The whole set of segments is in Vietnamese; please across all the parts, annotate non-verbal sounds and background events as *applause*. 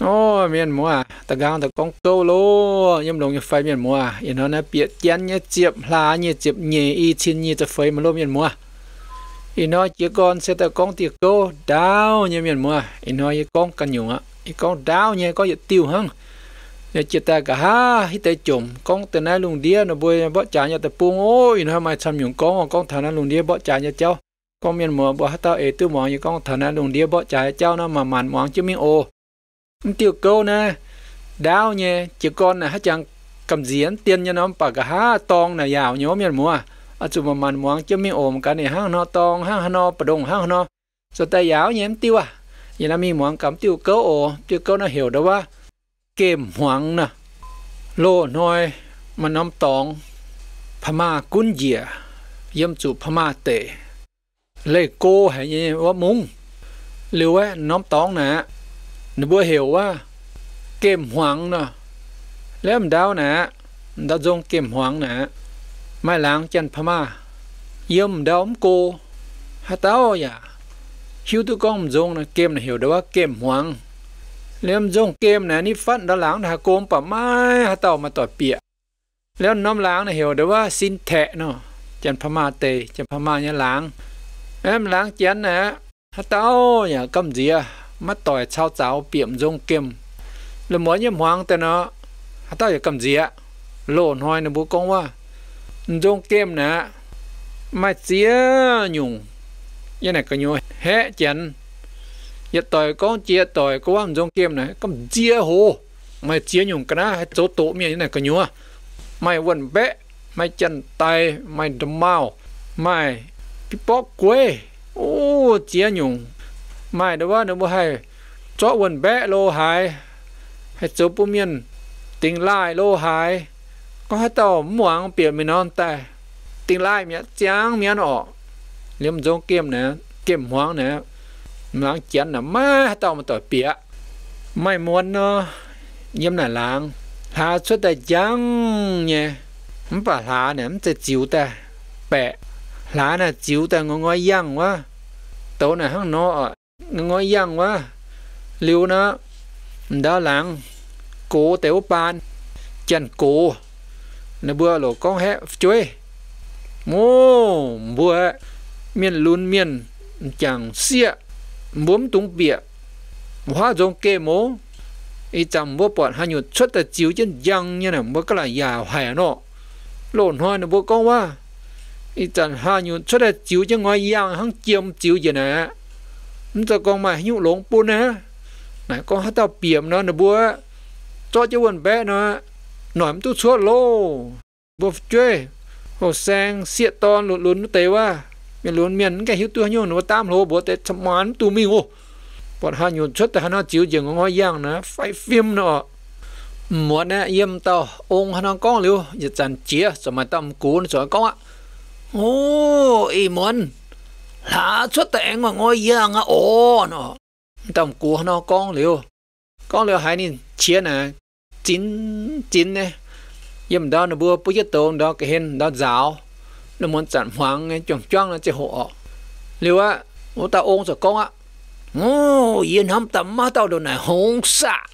Ôi, miền mùa ta gang ta con câu lô, nhâm đồng như phai miền mùa à, yên nó nè biệt chén lá nhé chiệp nhẹ y chín nhé ta phai miền mùa à. Yên con sẽ ta con tiệc câu đau nhé miền mùa à, yên con cần nhung á, con đau nhé có dự tiêu hơn. Nhé chỉ ta cả ha, hít tay chùm, con từ nay lùng đĩa nó bôi bọ chả nhé ta buông ô, yên mai xăm nhung con, con thằng nó lùng đĩa bọ chả nhé cháu. Con miền mùa bọ hát ta ế tư con thằng nó lùng đĩa bọ chả cháu nó mà màn mòn chứ miếng ô tiêu câu nè đau nhé chỉ con là hát chẳng cầm diễn tiền cho nó bà cả ha tong là giàu nhớ miền mua ở à, chùa mà màn muang chứ mi ôm cái này hang nó tong hang nó bà đồng hang nó rồi tay giáo nhé tiêu à vậy là mi muang cầm tiêu câu ồ tiêu câu nó hiểu đâu quá à. kềm hoàng nè lô nói mà nó tong Pama cún dìa yếm chủ Pama tệ lê cô hay như ว่ามุงหรือว่าน้อมตองนะนบัวเหวว่าเกมหวังเนาะแล้วมดาวนะดาวจงเกมหวังนะไม่ล้างจันพม่าเยี่ยมดาวมโกฮะเต้าอย่าคิวตุกองจงนะเกมนะเหวได้ว่าเกมหวังแล้วมจงเกมนะนี่ฟันดาวหลังนาโกมป่าไม้ฮะเต้ามาต่อเปียแล้วน้อมล้างนะเหวได้ว่าสินแทะเนาะจันพม่าเตจันพม่าเนี่ยล้างแอมล้างเจียนนะฮะเต้าอย่ากำเจีย mất tỏi sao cháo biểm dung kim là muốn nhầm hoang tên nó hả tao cầm gì ạ lộn hoài nó bố con quá dung kim nè mà chia nhung như này có nhiều hệ chân, giờ tỏi con chia tỏi có ăn dung kim này cầm chia hồ mày chia nhung cái đó hay chỗ tổ miệng như này có nhiều mày quần bé mày chân tay mày đầm mau mày bó quê ô chia nhung mai đó nó bố hay cho quần bé lô hai hay chỗ bố miền tình lai lô hai có hai tàu muang biển mình non tài tình lai miệng trắng miệng ọ liếm giống kiếm nè kiếm hoang nè láng chén nè má hai tàu mà tỏi bịa mai muốn nó yếm nà láng hà xuất tại trắng nhé không phải hà nè không thể chịu ta bẹ lá nè chịu ta ngon ngon giang quá tối nè hắn nó ngồi giang quá liu nó đã lang, cố tiểu pan chân cố na bữa lộ con hẹ chuối mô bữa miền luôn miền chẳng xịa bốn tung bịa hóa giống ke mô ý chăm bố bọn hai nhuận xuất ta chiếu chân giang như này bố cái là già hẻ nọ lộn hoa na bố con wa, ý chăm hai nhuận xuất ta chiếu chân ngoài giang hang chiêm chiếu gì nè มันจะกองมาหิ้วหลงปูนนะไหนก็ฮัตตาเปียมเนาะนะบัวจอดจะวนแบะเนาะหน่อยมันตู้ชั่วโลบัวจ้วยโหแซงเสียตอนหลุดลุนเตว่าเมียนลุนเมียนแกหิ้วตัวหิ้วหนูตามโลบัวแต่สมานตูมีโอปอดหาหยุดชดแต่หาจิ๋วเจียงงอย่างนะไฟฟิมเนาะมัวเนี่ยเยี่ยมต่อองค์หานกองเร็วอย่าจันเจียสมัยตํากูนสอนกองอ่ะโอ้อีมอน là xuất tại mà ngồi ya ngà ô nó tầm cua nó con liu con liu hai nín chia nè à? chín chín nè yếm đó nó bữa bữa chết tôm đó cái hen đó giáo nó muốn chặn hoàng nghe chồng choang nó chỉ hộ liu á nó ta ôm rồi con á ô yên hâm tầm má tao đồ này hông xạ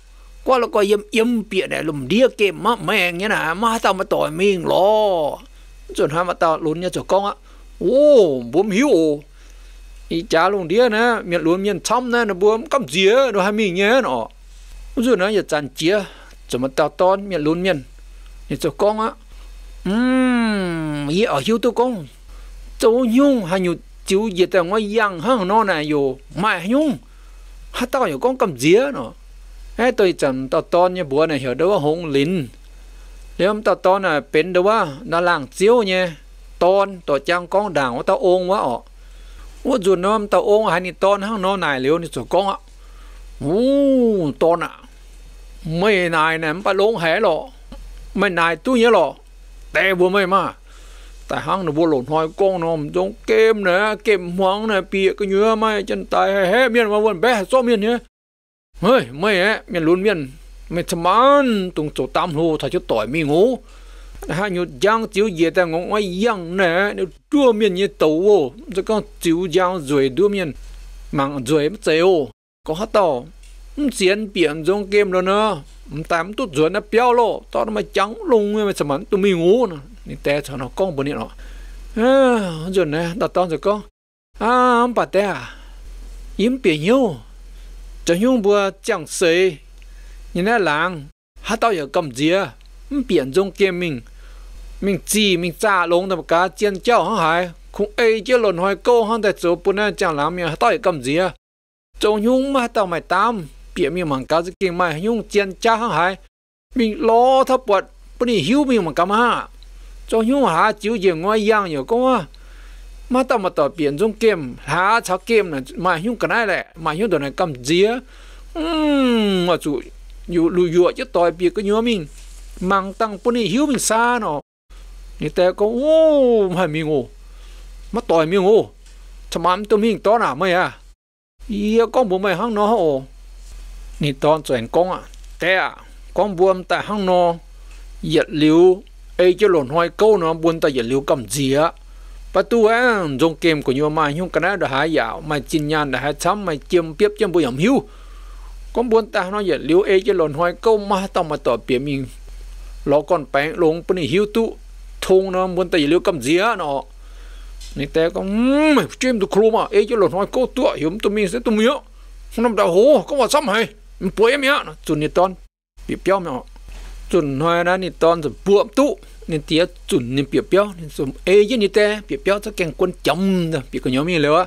qua là coi yếm yếm bịa này lùm đĩa kia má mẹ như nè má tao mà tỏi miếng lo chuẩn hai mà tao lún như chỗ con á ô bốn hiu ý cha luôn đĩa nè miệt luôn miệt thăm nè nó buồn cầm dĩa nó hai mình nhé nó rồi nó giờ chăn chia cho mà tao tôn miệt luôn miệt thì cho con á ừm ý ở hiếu tôi con cháu nhung hay nhiều chiếu gì ta ngoài giang hơn nó này dù mai nhung hát tao nhiều con cầm dĩa nó ấy tôi chẳng tao tôn như buồn này hiểu đâu hồng lính nếu ông tao tôn là bên đâu á nó làng chiếu nhé tôn tao trang con đảng của tao ôn quá ọ ว่าจุนน้ำตาองหันนี่ตอนห้างน้องนายเลี้ยวนี่สุดกองอ่ะวู้ตอนอ่ะไม่นายเนี่ยไปลงแห่หรอไม่นายตู้เยอะหรอแต่บัวไม่มา แต่ห้างหนูบัวหล่นหอยกองน้องจงเกมเนี่ยเกมหวังเนี่ยเปียก็เยอะไม่จันตายแห่เมียนมาวันแบ่ซ้อมเมียนเนี่ยเฮ้ยไม่แห่เมียนลุ้นเมียนไม่สมานตรงโจตามหูถ้าจะต่อยมีงู ha nhu giang chiu ye ta ngong ai yang nè nếu chua miên như tàu ô cho con chiu giang rồi đua miên mạng rồi mất chế ô có hát tàu chiến biển trong game rồi nữa tám tốt rồi nó béo lộ to nó mà trắng lung mà sầm mắn tụi mình ngủ nè nên cho nó con bữa nọ à rồi nè đặt tao rồi con à ông bà té à biển yêu cho nhung bữa chẳng xế nhìn nó làng hát tao giờ cầm dìa biển trong game mình mình chỉ mình trả lông tầm cá chiên cháo hăng hải Không ai chứ lồn hoài câu hăng tại chỗ bữa nay chẳng làm miệng tao cầm gì à chỗ nhung mà tao mày tam bịa miệng mảng cá gì cái mày nhung chiên cháo hăng hải mình lo thấp bật bữa nay hiếu miệng mảng cá mà chỗ nhung hả chiếu gì ngoài giang nhiều công à mà tao mà tao biển trong kem há cháu kem là mày nhung cái này lẹ mày nhung đồ này cầm gì à? ừm mà chủ dù lùi dụa chứ tòi bịa cái nhớ mình mang tăng bữa nay hiếu mình xa nó นี่แต่ก็โอ้ไม่มีงูมาต่อยมีงูชมามตัวมีงต้อน่ะไม่อะเยี่ยก้องบัวไม่ห้างนอโอนี่ตอนส่วนก้องอ่ะแต่ก้องบวมแต่ห้างนอเหยียดลิวเอจะหล่นหอยเก้าเนาะบวนแต่เหยียดลิวกำเจียประตูอ่ะจงเกมกูยัวมาหิ้วกันนะเดี๋ยวหายยาวไม่จินยานเดี๋ยวหายช้ำไม่เจียมเปียบเจียมบุยมหิ้วก้องบวนแต่เนาะเหยียดลิวเอจะหล่นหอยเก้ามาต้องมาต่อเปียมิงรอก่อนแปงลงปนิหิ้วตุ thông nó muốn tay liu cầm dĩa nó nít té con chim tụ khlu mà ấy cho lột nói cô tựa hiếm tụi mình sẽ tụi miếu không nằm đào hố có vào xăm hay bùa em nhá tụ nít ton bị béo mà tụ nói là nít ton rồi bùa tụ nên tía tụ nít bị béo nên sum ấy chứ nít té bị béo chắc càng quân chấm rồi bị cái nhóm mình nữa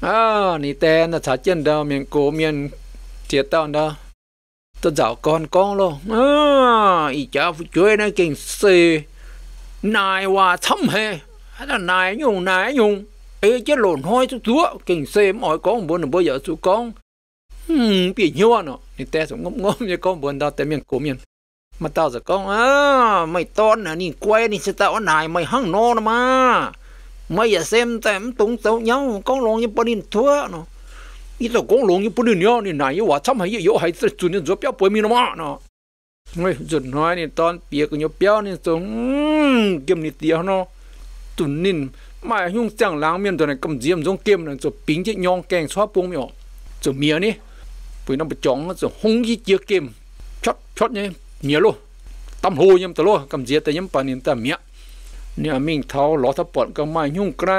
à nít té là thả chân đào miền cố miền tiệt tao đâu tôi dạo con con luôn à ý cha phải chơi nó kinh xì nài hòa thăm hề hay là nài nhung nài nhung ấy chết lộn hoi chút chúa kinh xem mọi con buồn là bây giờ chú con hmm bị nhua nó thì ta cũng ngấm ngấm như con buồn tao tên miền cổ miệng, mà tao giờ con à mày to là nì quay nì sẽ tao nài mày hăng nô nó mà mày giờ xem tao em tung tao nhau con lòng như bao nhiêu thua nó ít tao con lòng như bao nhiêu nhau nì nài như hòa thăm hay yếu hay chú nên giúp béo bồi mi nó mà nó ไม่จุดน้อยนี่ตอนเปียกยเปียวนี่ตรงเกมนี่เตียวเนาะตุนนินมายุ่งจังล้างเมียนตัวนั้นกำเจียมจงเกมนั่นจะปิ้งจะยองแกงชอบปวงไม่ออกจะเมียนี่ปุ๋ยน้ำไปจ่องจะหงยี่เจียเกมช็อตช็อตเนี่ยเมียโลตำโหยมตะโลกำเจียแต่ยมปานินแต่เมียเนี่ยมิงเท้าหลอทับปอดก็มายุ่งใกล้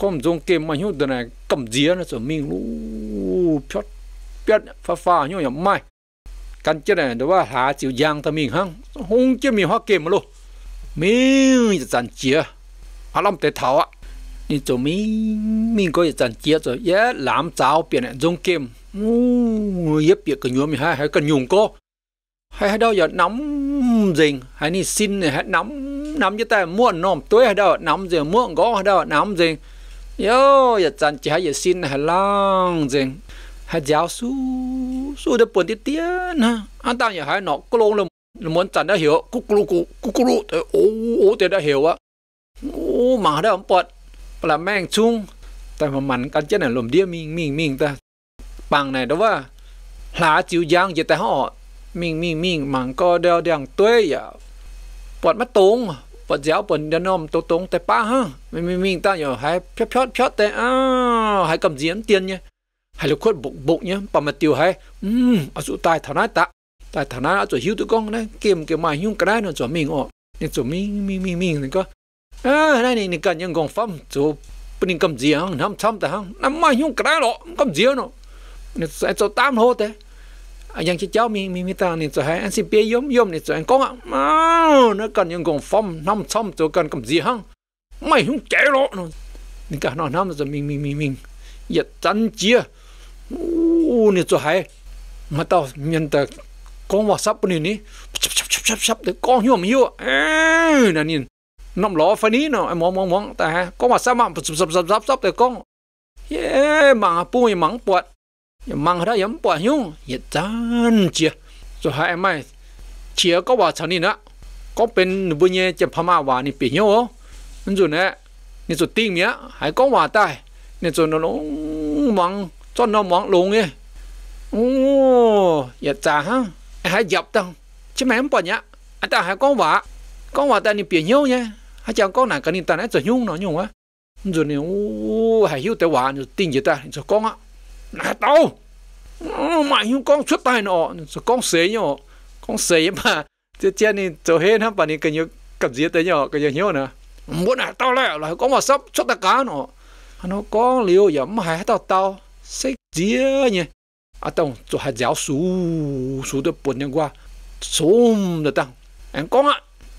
ก้มจงเกมมายุ่งตัวนั้นกำเจียนะจะมิงรู้ช็อตเปียดฟ้าฟ้ายุ่งอย่างไม่กันจะเนี่ยแต่ว่าหาจิวยางตะมิงฮังหงจะมีฮอกเกมมาลูมิงจะจันเจียอารมณ์เตะเท้าอ่ะนี่จะมิงมิงก็จะจันเจียจะเยอะหลามเจ้าเปลี่ยนเนี่ยจงเกมอู้เย็บเปียกกันยัวมีฮะให้กันยุงก็ให้ให้ đâu giờ nóng dình hay ni xin này hết nóng nóng cho ta muộn nôm tối hay đâu nóng giờ muộn có hay đâu nóng dình yo giờ chẳng chỉ hay giờ xin hay lang dình hạt giáo su su đã buồn tiết tiết na anh ta nhà hai nọ có lông là muốn chẳng đã hiểu cú cú cú cú cú lụ ô ô thì đã hiểu á ô mà đã ông bọt là mang chung tại mà mặn cái chết này lùm đĩa mình mình mình ta bằng này wa lá giang đeo đeo à đó ว่าหลาจิวยังจะแต่ห่อมิงมิงมิงมังก็เดียวเดียงตัวอย่าปวดมาตรงปวดเจ้าปวดเดนอมตัวตรงแต่ป้าฮะมิงมิงมิงตั้งอยู่ให้เพียบเพียบเพียบแต่อ้าวให้กำเจียมเตียนเนี่ย hay là khuất bụng bụng nhá bà mà tiêu hay ừm ở chỗ tai thảo nát tạ tai thảo nát ở chỗ hiu tụi con đấy kiếm cái mà hiu cái đấy nó chỗ mình ọ nên chỗ mình mình mình mình này có à đây này này cần những con phẩm chỗ bên cầm gì hăng năm trăm tạ hăng năm mà hiu cái đấy đó cầm gì nó nên sẽ chỗ tam hô thế anh à, yang chỉ cháu mình mình mình ta nên chỗ hay anh xin bia yếm yếm nên chỗ anh con ạ mà nó cần những con phẩm năm trăm chỗ cần cầm gì hăng mày không chạy lộ nó nên cả nó năm rồi mình mình mình mình giật chăn chia u ni cho hai mà tao nhân ta con vào sắp bên này sắp sắp sắp sắp sắp để con hiểu mà hiểu à nè nhìn nằm ló phải ní nó mong mong mong ta ha con vào sắp mà sắp sắp sắp sắp sắp để con ye măng pu ye măng bọt ye măng ra yếm bọt nhung ye tan chia cho hai mai chia có vào chân nữa có bên bên nhé chấm pha ma vào nị bị nhau nên rồi nè nên rồi tiếng mía hãy có vào tai nên rồi nó măng ต้นน้องมองลงไงโอ้อย่าจ่าฮะหายยับตังใช่ไหมมันปอนเนี้ยอันตาหายก้องหวาก้องหวาแต่นี่เปลี่ยนเยี่ยวไงหายจังก้องหนักกันนี่ตาไหนจะยุ่งเนาะยุ่งวะ rồi này ô hài hiếu tế hòa rồi tin gì ta rồi con á nà tao mà hiếu con xuất tay nọ rồi con xế nhở con xế mà chết chết này trở hết hả bà này cái nhiều cặp gì tới nhở cái nhiều hiếu nè muốn nà tao lại là con mà sắp xuất tay cá nọ nó có liều giờ mà hài tao tao 识字呢，啊当做还只数数的半年瓜，数的当，人讲啊，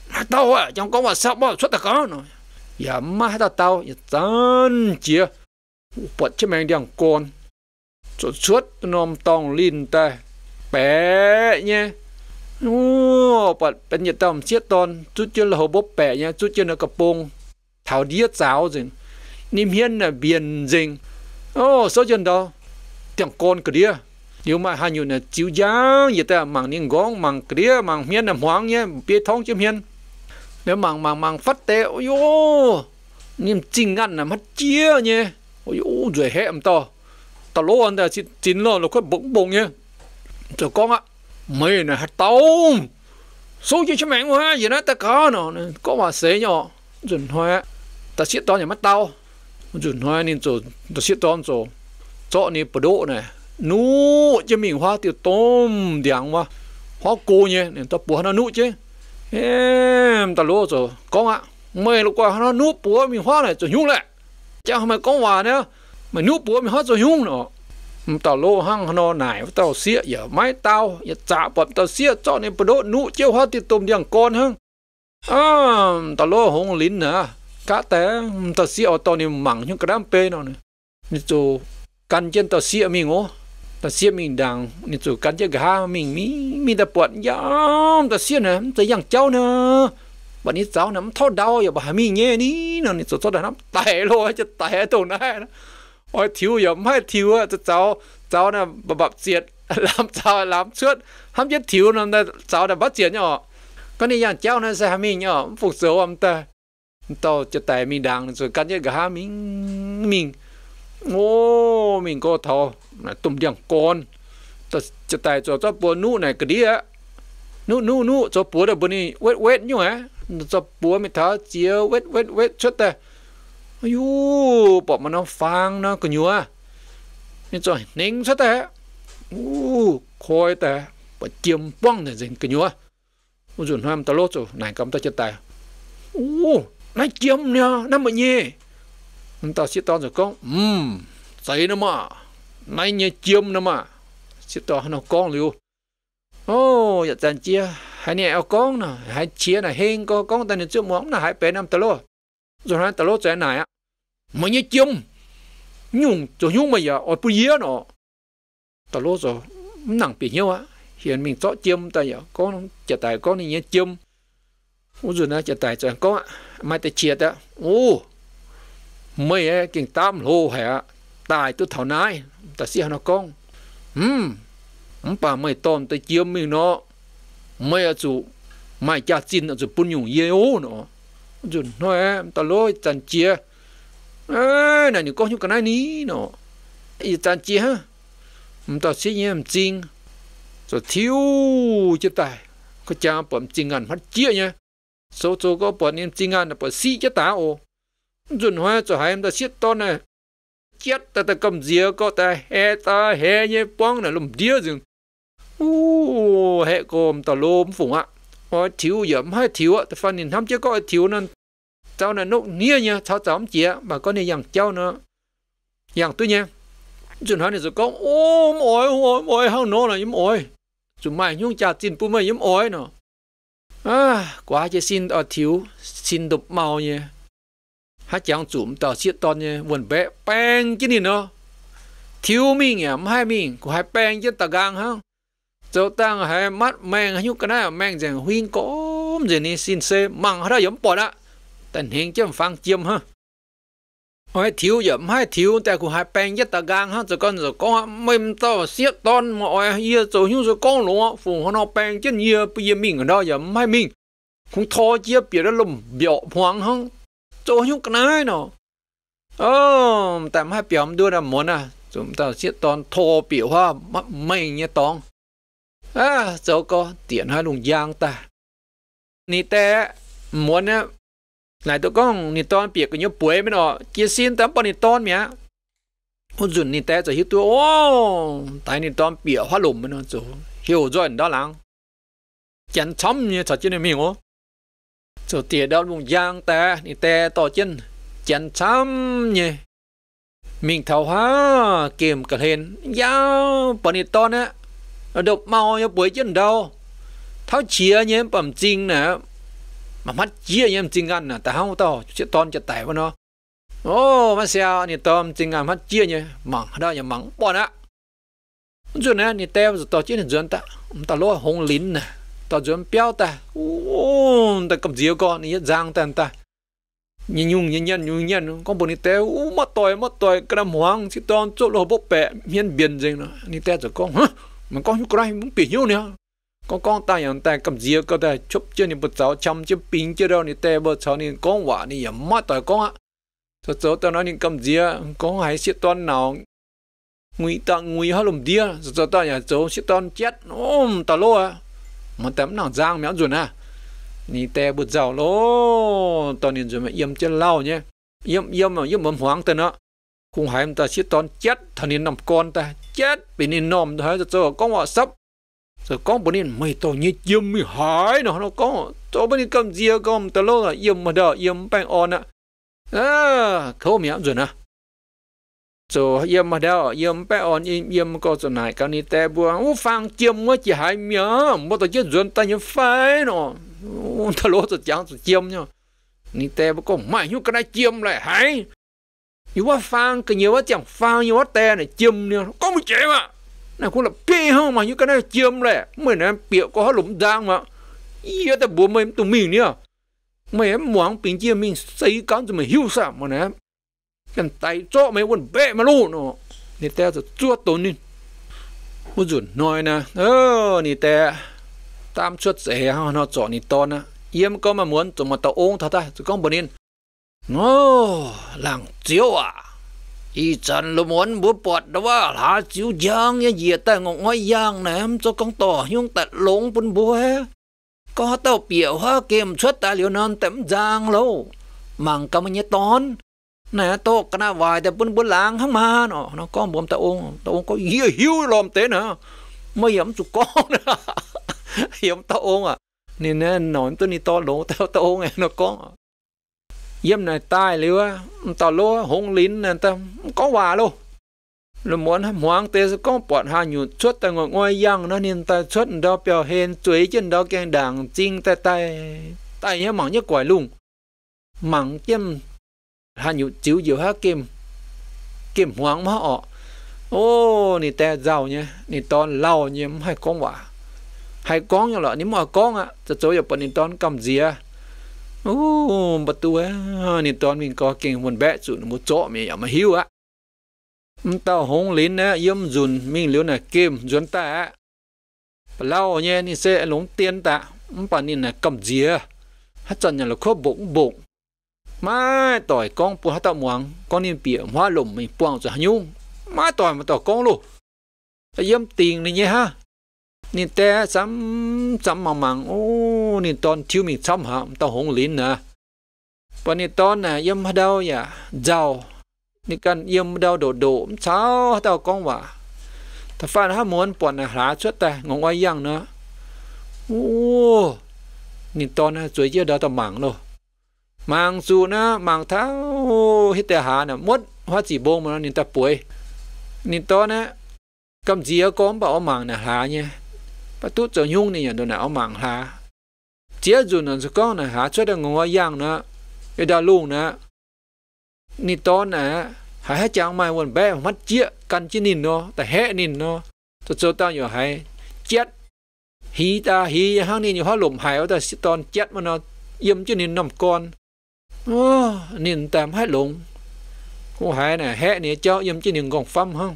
那刀啊，人讲话杀我出得讲呢，也妈还到刀也真结，不这么两干，做出弄当领带白呢。โอ้ปัดเป็นยตามเสียตอนจุดจนเราบบแปะเนี่ยจุดจนกระโปรงเท่าเดียสาวจริงนิมเฮียนน่ะเบียนจริง ô số dân đó tiếng con cái đĩa nếu mà hai là chiếu giá vậy ta mảng niên gón mảng cái đĩa miên là hoang nhé bia thong chứ miên nếu mảng mảng mảng phát tệ ôi ô niềm chinh ăn là mất chia nhé ôi ô rồi hẹm to tao lố ăn chỉ chín lo nó có bụng bụng nhé cho con ạ mày là hạt tàu số chứ chứ mẹ quá vậy đó ta có nó có mà xế nhỏ dần hoa ta sẽ to nhà mắt tao dù nói nên chỗ nó xịt tóm chỗ chỗ này bờ độ này nụ chứ mình hoa tiêu tôm điang mà hoa cô nhé nên ta bùa nó nụ em ta lúa chỗ có ạ mày lúc qua nó nụ bùa mình hoa này chỗ nhung lại chả mày có hòa nữa mày nụ bùa mình hoa chỗ nhung nữa tao lô hăng nó nải tao xịa giờ mái tao giờ chạ bọt tao xịa cho nên bờ độ nụ chiêu hoa tiêu tôm điang con hơn à tao lô hồng lín nữa cá té ta sĩ ở to này mảng những cái đám pê nào này nên chỗ căn chân ta sĩ mình ngó ta sĩ mình đang nên chỗ căn chân gà mình mi mi ta bận yam ta sĩ nè ta yang cháu nè bạn ấy cháu nắm thoát đau giờ bà mình nghe ní nó nên chỗ thoát nắm tệ luôn chứ tệ tổ này đó ôi thiếu giờ mai thiếu à cháu cháu nè bà bập diệt *laughs* làm sao làm suốt ham chết thiếu nó cháu đã bắt diệt nhở, cái này yang cháu nó sẽ mình nhở phục số ông ta tao cho tại mình đang rồi cái cái gà mình mình ô mình có thò là tụm điểm con tao cho tại cho tao bùa nu này cái đi á nu nu nụ cho bùa đâu bùa này wet wet như á cho bùa mình tháo chia wet wet wet chút ta ayu bỏ mà nó phang nó còn nhiều á nên rồi nín chút ta u khôi ta bỏ chìm bong này dính còn nhiều á ôi dùn ham tao lốt rồi này cầm tao cho tài 哦。nó chiếm nha nó mà nhé chúng ta sẽ to rồi con ừm thấy nó mà nay nhé chiếm nó mà sẽ to nó con liu ô giờ tàn chia hai nè ao con nè hai chia này hên có con ta nên chưa món là hai bé năm tờ lô rồi hai tờ lô trẻ này á mà nhé chiếm nhung cho nhung bây giờ ở bùi dĩa nó tờ lô rồi nặng bị nhiêu á hiện mình rõ chiêm ta giờ con chả tài con này nhé chiêm ôi rồi nó chả tài chẳng con. ạ ไม่แต่เฉียดอะโอ้ไม่เอกิ่งตามโลแหะตายตัวเท่านายแต่เสียนกองอืมป่าไม่ต้อมแต่เจียมมีเนาะไม่อจูไม่จ่าจินอจูปุ่นอยู่เยโอเนาะจูน้อยตะโลจันเจียเอ้ยนั่นอยู่ก็อยู่กันไหนนี้เนาะ อีจันเจียฮะมันต่อเสียเยี่ยมจริงจะทิ้วจะตายก็จะผมจริงอันพัดเจียเนี่ย số chỗ có bọn em chính ăn là bọn sĩ chết tá ô dùn hoa cho hai em ta xiết to nè, chết ta ta cầm dìa có ta hè ta hè như bóng nè lùm đĩa rừng u hè cồm ta lôm phụng ạ hoa thiếu dẫm hai thiếu ạ ta phan nhìn hăm chứ có thiếu nè, cháu nè nốt nia nha cháu cháu chía mà con nè rằng cháu nè, rằng tôi nha dùn hoa này rồi có ôm ôi ôi ôi hao nô nè yếm ôi chúng mày nhung trà tin bù mày yếm ôi nè à quá chứ xin ở thiếu xin đục màu nhỉ hát chẳng chụm tờ xiết ton nhỉ buồn bé bèn chứ nhìn nó thiếu mình nhỉ hai mình của hai bèn chứ tờ gang ha cho tăng hai mắt mang nhúc cái mang rằng huyên có gì này xin xe măng hết đó giống bỏ đó tình hình chứ phang chiêm ha hai thiếu giờ hai thiếu tại của hai bèn nhất ta gang ha cho con rồi có mềm to siết ton mọi yêu rồi nhưng rồi con lúa phù nó bèn chân nhiều bây giờ mình ở đó giờ hai mình cũng thò chia bìa đó lùm biểu hoàng hăng rồi nhưng cái này nó ờ tạm hai biểu đưa là muốn à chúng ta siết ton thò biểu hoa, mình nhé tông à cháu có tiền hai lùng giang ta nị tè muốn á lại tôi con nị tôn biệt cái nhớ bưởi mới đó chia xin tấm bọn nị tôn mía hôn dùn nị té rồi hiểu tôi ô tại nị tôn biệt hoa lùm mới nó rồi hiểu rồi đó lắm chẳng chấm như thật chứ này mình ô rồi tiền đó luôn giang ta nị té to chân chẳng chấm như mình thầu hóa kiếm cả hên giao bọn nị tôn á đục mau nhớ bưởi chân đâu tháo chia nhé bẩm trinh nè mà mắt chia em chính ăn là ta không tao chết ton chết tài với nó ô mà xe nè tôm chính ăn mắt chia nhé mắng đó nhà mắng bọn á rồi nè nè tao rồi tao chết là dân ta ta lúa hồng lín nè ta dân béo ta ô ta cầm diều con nè giang ta ta nhìn nhung nhìn nhân nhung nhân con bồn nè tao u mất tội mất tội cái đám hoang chỉ ton chỗ lô bốc bẹ miên biển gì nữa nè tao rồi con hả mà con cái này muốn bị nhiêu nè con con ta yang ta cầm dìa có thể chụp cho nên bật cháu chăm chứ pin chứ đâu nên tè bật cháu nên con quả nên yếm mắt tại con á thật sự ta nói nên cầm dìa con hãy xịt toan nào nguy ta nguy hết lùm dìa thật sự ta nhà cháu xịt toan chết ôm ta lô à mà tấm nào giang méo ruột à nên tè bật cháu lô ta nên rồi mà yếm chân lao nhé yếm yếm mà yếm bấm hoang tên á cũng hãy ta xịt toan chết thằng nên nằm con ta chết bị nên nằm thấy thật sự con quả sắp rồi con bữa nay mày tao như yếm mày hỏi nó nó có tao bữa nay cầm gì cầm tao lâu là yếm mà đỡ yếm bánh on á à không hiểu rồi nè rồi yếm mà đỡ yếm bánh on yếm có chỗ này cái này tao bữa u phang chiếm mới chỉ hai miếng mà tao chết rồi tao như phải nó tao lâu rồi chẳng rồi chiếm nhau ni tè bố có mãi như cái này chiêm lại hay như quá phang cái nhiều quá chẳng phang như quá tè này chiêm nữa có một chế mà na cũng là pe mà như cái này chiêm lệ mình em biểu có hết lũng giang mà yêu ta bố mình tụi mình nữa mày em muốn bình chia mình xây cán cho mình hiu sao mà nè cần tay cho mấy quần bẹ mà luôn nó nè ta sẽ chua tốn đi một dùn nè ơ nè ta tam chuột rẻ ha nó chọn nè to có mà muốn chúng mà tao ôn thật ta chỉ có bận nên nó làng chiếu à อีจันละมวนบัวปอดว่าหาจิวยางยะเหยียแต่งงอยยางแหนมจกองต่อยุ่งตัดหลงปุนบัวก็เต้าเปียวฮะเกมชดตาเหลียวนอนเต็มจางโลมังกำมันยตอนแหนโตกนะวายแต่ปุนบัวหลางข้างมาเนาะเนาะก็บวมตาองค์ตาองค์ก็เหี้ยหิ้วลอมเตนฮะไม่ยำสุกองนะยำตาองค์อ่ะนี่แน่นอนตัวนี้ตอหลงเต้าตาองค์ไงเนาะก้อง yếm này tai liu tao lúa hung lín nên ta có hòa luôn lo muốn ham hoang tế có bọn hà nhụt chốt ta ngồi ngồi yang nó nên ta chốt đó biểu hiện chuối chân đó keng đảng chinh ta tay tay nhé mỏng nhất quải luôn mỏng chim hà nhụt chiếu diệu há kim kim hoang mà ọ ô nì ta giàu nhé nì ton lau nhé hay con quả hay con nhỏ lọ nì mà con ạ cho chỗ nhập bọn nì ton cầm gì à ô bắt tu á nên mình có kinh hồn bé chút một chỗ mình ở mà hiu á tao hong lín á yếm dùn mình liếu là kim dùn ta á lao nhé ni sẽ lúng tiền ta bà nên là cầm dìa hát chân nhà là khớp bụng bụng mà tỏi con bùa hát tạo con nên bịa hoa lủng mình buông cho nhung mà tỏi mà tỏi con luôn yếm tiền này nhé ha นี่แต่ซ้ำซ้ำมังมังโอ้ นี่ตอนชิวมีซ้ำหามตาหงลินนะปนี่ตอนน่ะย่ำเดาอย่าเจ้านี่กันย่ำเดาโดดโดมเช้าเต้ากองว่าแต่ฟ้าห้ามวนปอนหาชุดแต่งงไว้ยังเนาะโอ้ นี่ตอนน่ะสวยเยอะเดาตะมังเนาะมังสูนะมังเท้าฮิตแต่หาน่ะมดว่าจีบงมันนี่ตะป่วย นี่ตอนน่ะกำเจียก้อมบ่เอามังน่ะหาเนี่ย bà tu cho nhung này đó là ông mạng hà chế dù nó có là hà cho đang ngồi giang nữa cái đa luôn nữa ni to nè hà hết chẳng mai quần bé mắt chia căn chỉ nín nó แต่แห่นินเนาะตัวโจตาอยู่ให้เจ็ดหีตาหีห้างนี่อยู่ห้าหลุมหายเอาแต่ตอนเจ็ดมันเนาะเยี่ยมจีนินน้ำก้อนโอ้นินตามให้หลงกูหายน่ะแห่เนี่ยเจ้าเยี่ยมจีนินกองฟั่มห้อง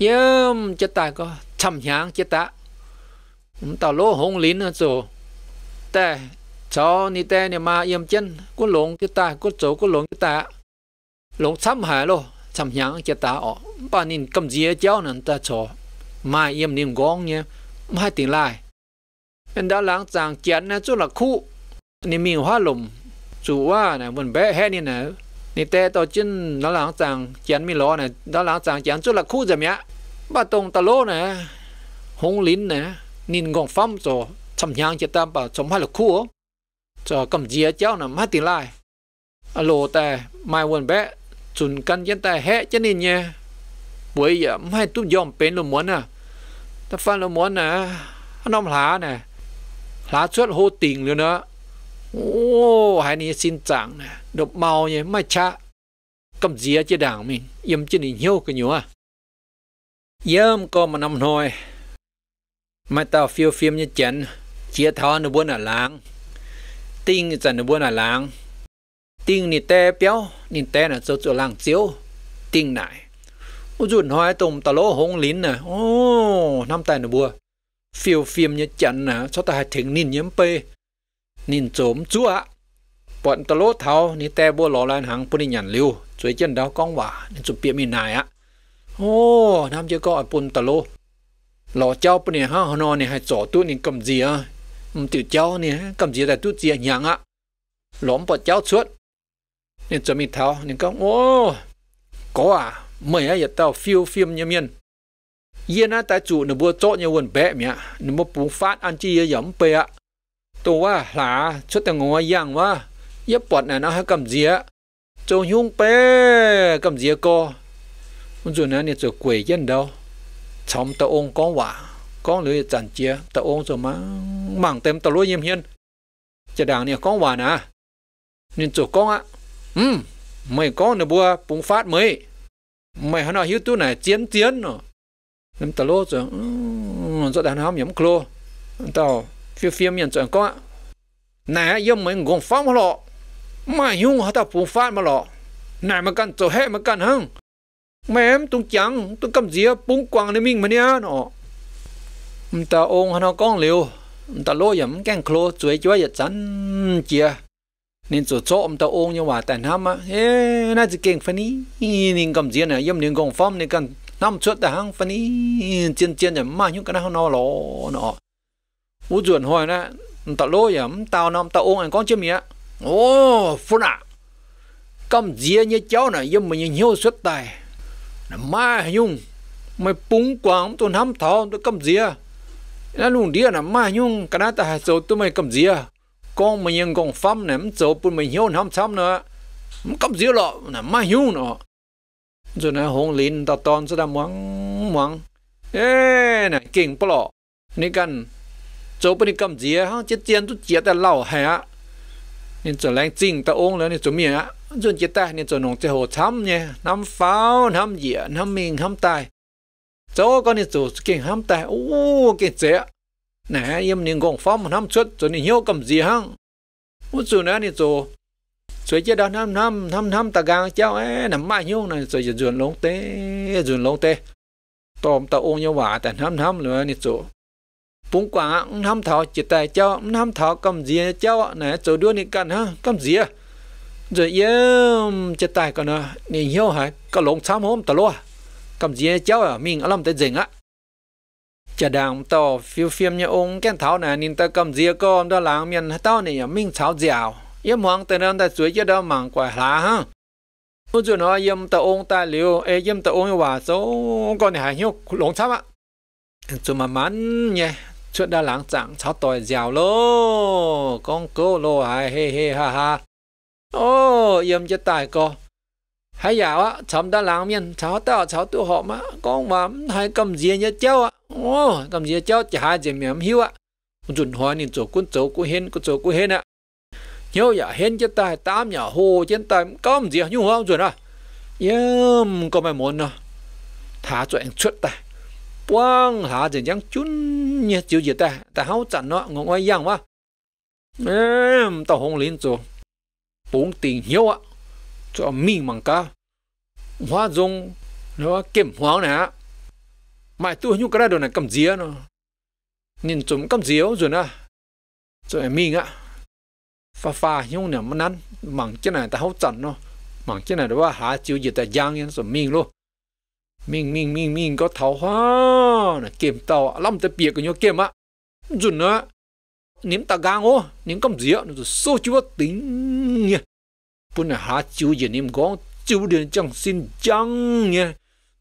เยี่ยมจะตายก็ทำหยางจะตะ chúng ta lỗ hồng lín nữa rồi ta cho ni ta nè mà yếm chân có lộn cái ta có chỗ có lộn cái ta lộn xăm hà lô xăm nhang cái ta ọ ba nín cầm gì cháu nè ta cho mà yếm nín gong nhé mà tiền lại Nên đã lãng giảng chén nè chỗ là khu nè mình hoa lùm chủ quá nè mình bé hết nè nè nè tê tao chân nó lãng giảng chén mi lò nè nó lãng giảng chén chỗ là khu giờ nhá ba tông ta lô nè hồng lín nè nên gọn phong cho thầm nhang cho ta bảo chống hai là khu cho cầm dìa cháu nằm hai tiền lại à lô ta mai quần bé chun căn dân ta hẹ cho nên nha buổi giờ mai tu dòm bên lo muốn à ta phan lo muốn à nó lá nè lá chuốt hô tình luôn nữa ô hai này xin chẳng nè độc màu nhỉ mai cha cầm dìa cho đảng mình yếm cho nên hiếu cái nhúa yếm có mà nằm thôi mà tao phiêu phiêu như chén chia thó nó buôn ở láng tinh dần nó buôn ở láng tinh nì tè béo nì tè là chỗ chỗ làng chiếu tinh này ô dùn hoài tùng tao lỗ hống lín nè ô năm tay nó bùa phiêu phiêu như chén nè cho tao hãy thỉnh nín nhiễm pê nín trộm chúa bọn tao lỗ tháo nì tè bùa lò lan hàng bùn nhàn liu dưới chân đau con vả nên chụp bia mì nài á ô nam chưa có ở bùn tao lỗ lò cháu bên này ha nó này hay chỗ tu này cầm gì à um tiểu cháu này cầm gì là tu gì nhàng á lõm bỏ cháu suốt nên cho mình tháo nên có ô có à mày ấy tao phiêu phiêu như nhân yên na ta chủ nó bua chỗ như quần bé mẹ nó mua bún phát ăn chi yếm bè ạ tôi ว่าหลาชุดแต่งงวยย่างว่าเย็บปอดน่ะนะฮะกำเจียโจยุ่งเป้กำเจียก็มันส่วนนั้นเนี่ยจะกวยเย็นเดา chồng ta ông có quả có lưỡi chản chia ta ông rồi mà mảng tem ta lối yếm hiên chả đảng này có quả nè nên chỗ con á ừ mày có nè bùa bùng phát mới mày hả nói hiếu tu này chiến chiến nó nên ta lối rồi rồi đàn hóm nhắm clo tao phiêu phiêu miền chuẩn có nè yếm mày gồng phong lọ mày hiu hả ta bùng phát mà lọ nè mày cần chỗ hết mày cần hưng mẹ em tung chẳng tung cầm dìa bung quăng nên mình mà nha nó mình ta ôn hắn con liều mình ta lôi yểm càng khô chuối chuối giật chắn chia nên chỗ chỗ mình ta ông như hòa tàn ham á ê na chỉ kinh phân ý nên cầm dìa này yếm nên gồng phong nên cần năm chuột ta hăng phân ý chiên chiên nhầm mà những cái nào nó lò nó u chuẩn hồi nè mình ta lôi yểm tao nằm ta ông anh con chưa mía ô phun à cầm dìa như cháu này yếm mình nhiều suất tài nó ma nhung mày búng quang tôi hâm thọ tôi cầm gì à nó luôn đi là ma nhung cái đó ta số tôi mày cầm gì à con mày nhưng con phăm này mình số bún mình hiếu hâm xăm nữa mày cầm gì lọ là ma nhung nó rồi nó hôn lên ta toàn sẽ đam mắng mắng ê này kinh bọ lọ nên cần số bún cầm gì à chết tiền tôi chết ta lâu hè nên cho lãnh chính ta ông lên nên cho miệng á dân chết ta nên cho nông chế hồ thắm nha nắm pháo nắm dĩa nắm miệng nắm tay chỗ con nên cho kinh nắm tay ô kinh chế nè em nên gồng pháo nắm chút cho nên hiểu cầm gì hăng muốn cho nữa nên cho rồi chết đó nắm nắm nắm nắm ta gang cháu ấy nắm mai nhiêu này rồi giờ dồn lông tê dồn lông tê tôm ta ôn nhau hòa แต่นำนำเลยนี่จู่ bún quả năm thọ chỉ tài cho năm thọ cầm gì cho này chỗ đưa đi cần ha cầm gì rồi yếm chỉ tài còn nữa nên hiểu hả có lộn sáu hôm tao luôn cầm gì cho à mình ở làm tới dừng á chả đàng to phiêu phiêm như ông cái thảo này nên ta cầm gì con đó làng miền tao này mình sáu dẻo yếm hoàng tên ông ta suối cho đó mảng quả lá ha ôi rồi nó yếm ta ông ta liều ê yếm ta ông hòa số con này hiểu lộn sáu á 怎么慢呢？chuyện đã lãng chẳng cháu tòi dẻo lô con cố lô hai hê hê ha ha ô yếm cho tài co hay dạo á chấm đã lãng miên cháu tao cháu tụ họ mà con mà hay cầm gì nhớ cháu á ô cầm gì cháu chả hai gì mềm hiu á chuẩn hóa nên chỗ quân chỗ của hên chỗ của hên á nhớ dạ hên cho tài tám nhà hồ trên tài cầm gì nhung không chuẩn à yếm có mày muốn à thả cho anh tài quang hạ dần dần chun nhẹ chiếu gì ta ta háo chặn nó ngon ngoài giang quá, em tao hong lên cho bốn tình hiếu á, cho mình bằng cá hóa dung nó kiểm này á, mãi tôi nhu cái đồ này cầm día nó nhìn chúng cầm díu rồi nè cho em mình ạ pha pha hiếu nè mà năn bằng cái này ta háo chặn nó bằng cái này đó hạ chiếu gì ta giang nên rồi mình luôn mình mình mình có thảo hoa kiểm tàu lắm tới bìa của nhau kiểm á dùn nữa nếm ta gang ô nếm cầm dĩa rồi sâu chúa tính nhỉ bún là há chú gì nếm gón chú điện chẳng xin chẳng nhỉ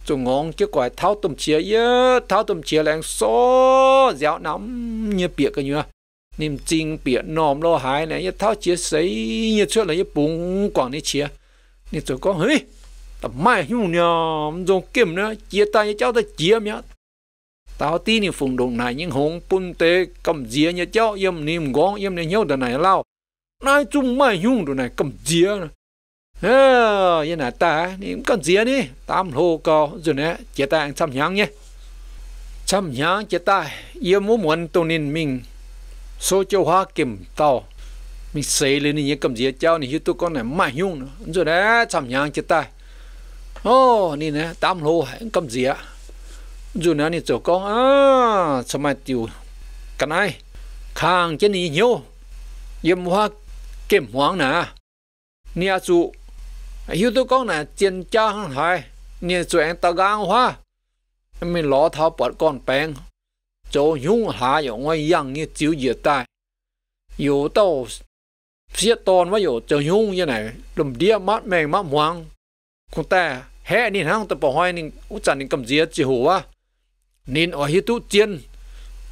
cho ngon cái quả tháo tôm chia yớ tháo tôm chia là anh xó dạo như bìa cái nhá nếm chinh bìa nòm lo hái này tháo chia sấy như trước là như bún quảng này chia nên tôi có hơi tập mai hiu nhau dùng kiếm nữa chia tay cháu ta chia miết tao tin những phùng đồng này những hồng bún tê cầm dìa nhà cháu em niềm gõ em này nhau đời này lao nói chung mai hiu đồ này cầm dìa ờ như này ta niệm cầm dìa đi tam hô co rồi nè chia tay anh xăm nhang nhé chăm nhang chia tay em muốn muốn tôi nên mình số châu hoa kiếm tao mình xây lên những cầm dìa cháu này hiu tôi con này mai hiu nữa rồi đấy chăm nhang chia tay โอ้นี่นะตามโลหายกําเสียอยู่นะนี่เจ้ากอง อ้าสมัยติวกันไอ้ข้างเจนี่เหี่ยวเยี่ยมว่าเก็บหวงนะเนี่ยจูหิวตัวกองนะเจียนจ้าหังหายเนี่ยสวยตะกางว่า ไม่ล้อเท้าปอดก้อนแปงโจยุ่งหาอย่างว่ายังเนี่ยจิ๋วเหยียดตายอยู่เต้าเสียตอนว่าอยู่เจ้ายุ่งยังไงลมเดียมัดแมงมัดหวงคุณแต่แห่นี่ห้างตะปอหอยนี่อุจันนี่กำเจียจิหัวนินอ๋อฮิตุเจียน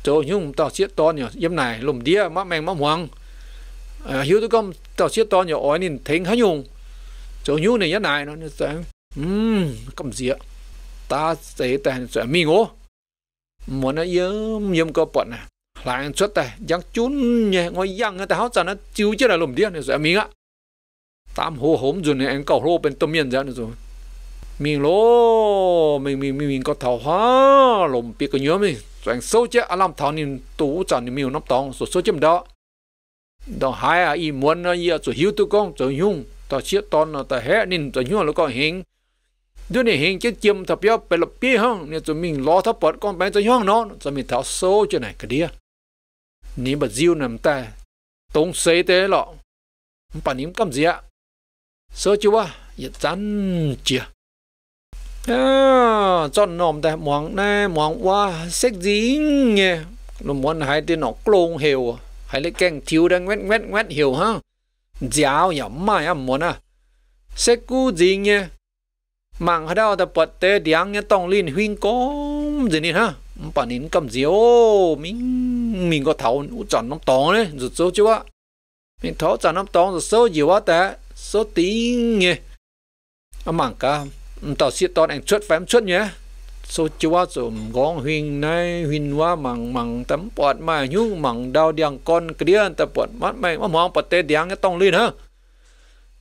โจยุ่งต่อเสียตอนเนี่ยยิ้มไหนลมเดียมะแมงมะหวงฮิตุก็ต่อเสียตอนเนี่ยอ๋อนี่เทงหายุงโจยุ่งเนี่ยยันไหนเนาะเนี่ยแต่อืมกำเจียตาเสแต่แต่มีโง่หมดนะเยิ้มเยิ้มก็ปวดนะหลายชุดแต่ยังจุนเนี่ยงอยยังแต่เขาจะนะจิวเจ้าหลมเดียเนี่ยแต่มีอ่ะตามหัวหมจุนเนี่ยเองก็โหเป็นตัวเมียนจ้ะนะจ๊ะมิงโลมิงมิงมิงมิงก็เท่าฮะลมปีก็เยอะมั้ยจังโซเจอารมณ์ทานินตูจันนี่มีน้ำตองสุดโซเจมดอดอหายอ่ะอีมวนนะเยอะสุหิวตุกองจะยุ่งต่อเชียตอนต่อแหนินจะยุ่งแล้วก็เฮงด้วยนี่เฮงเจ็ดเจียมทับยับไปละปีห้องเนี่ยจะมิงล้อทับปอดกองไปจะยุ่งเนาะจะมีเท่าโซเจไหนก็เดียนี่บัดจิ้วน้ำตาตรงเซเตหรอปานิมกำเสีย sơ chúa yết chán chia à chọn nòm ta mong na mong qua sách gì nghe nó muốn hai tên nó clone hiểu hay lấy keng thiếu đang quét quét quét hiểu ha giáo nhầm mai à muốn à sách cú gì nghe mạng ở đâu ta bật tê điang nghe tông linh huynh công gì nè ha bản nín cầm diếu mình mình có thảo chọn nó tóng đấy rụt số chứ ạ mình thảo chọn nó tóng rụt số gì quá ta số tiếng nghe à mảng cả tàu xe tàu anh chốt phải chốt nhé số chúa rồi gong huynh này huynh hoa mảng mảng tấm bọt mà nhú mảng đau điang con kia anh tấm bọt mắt mày mà mong bọt tê điang cái tông lên hả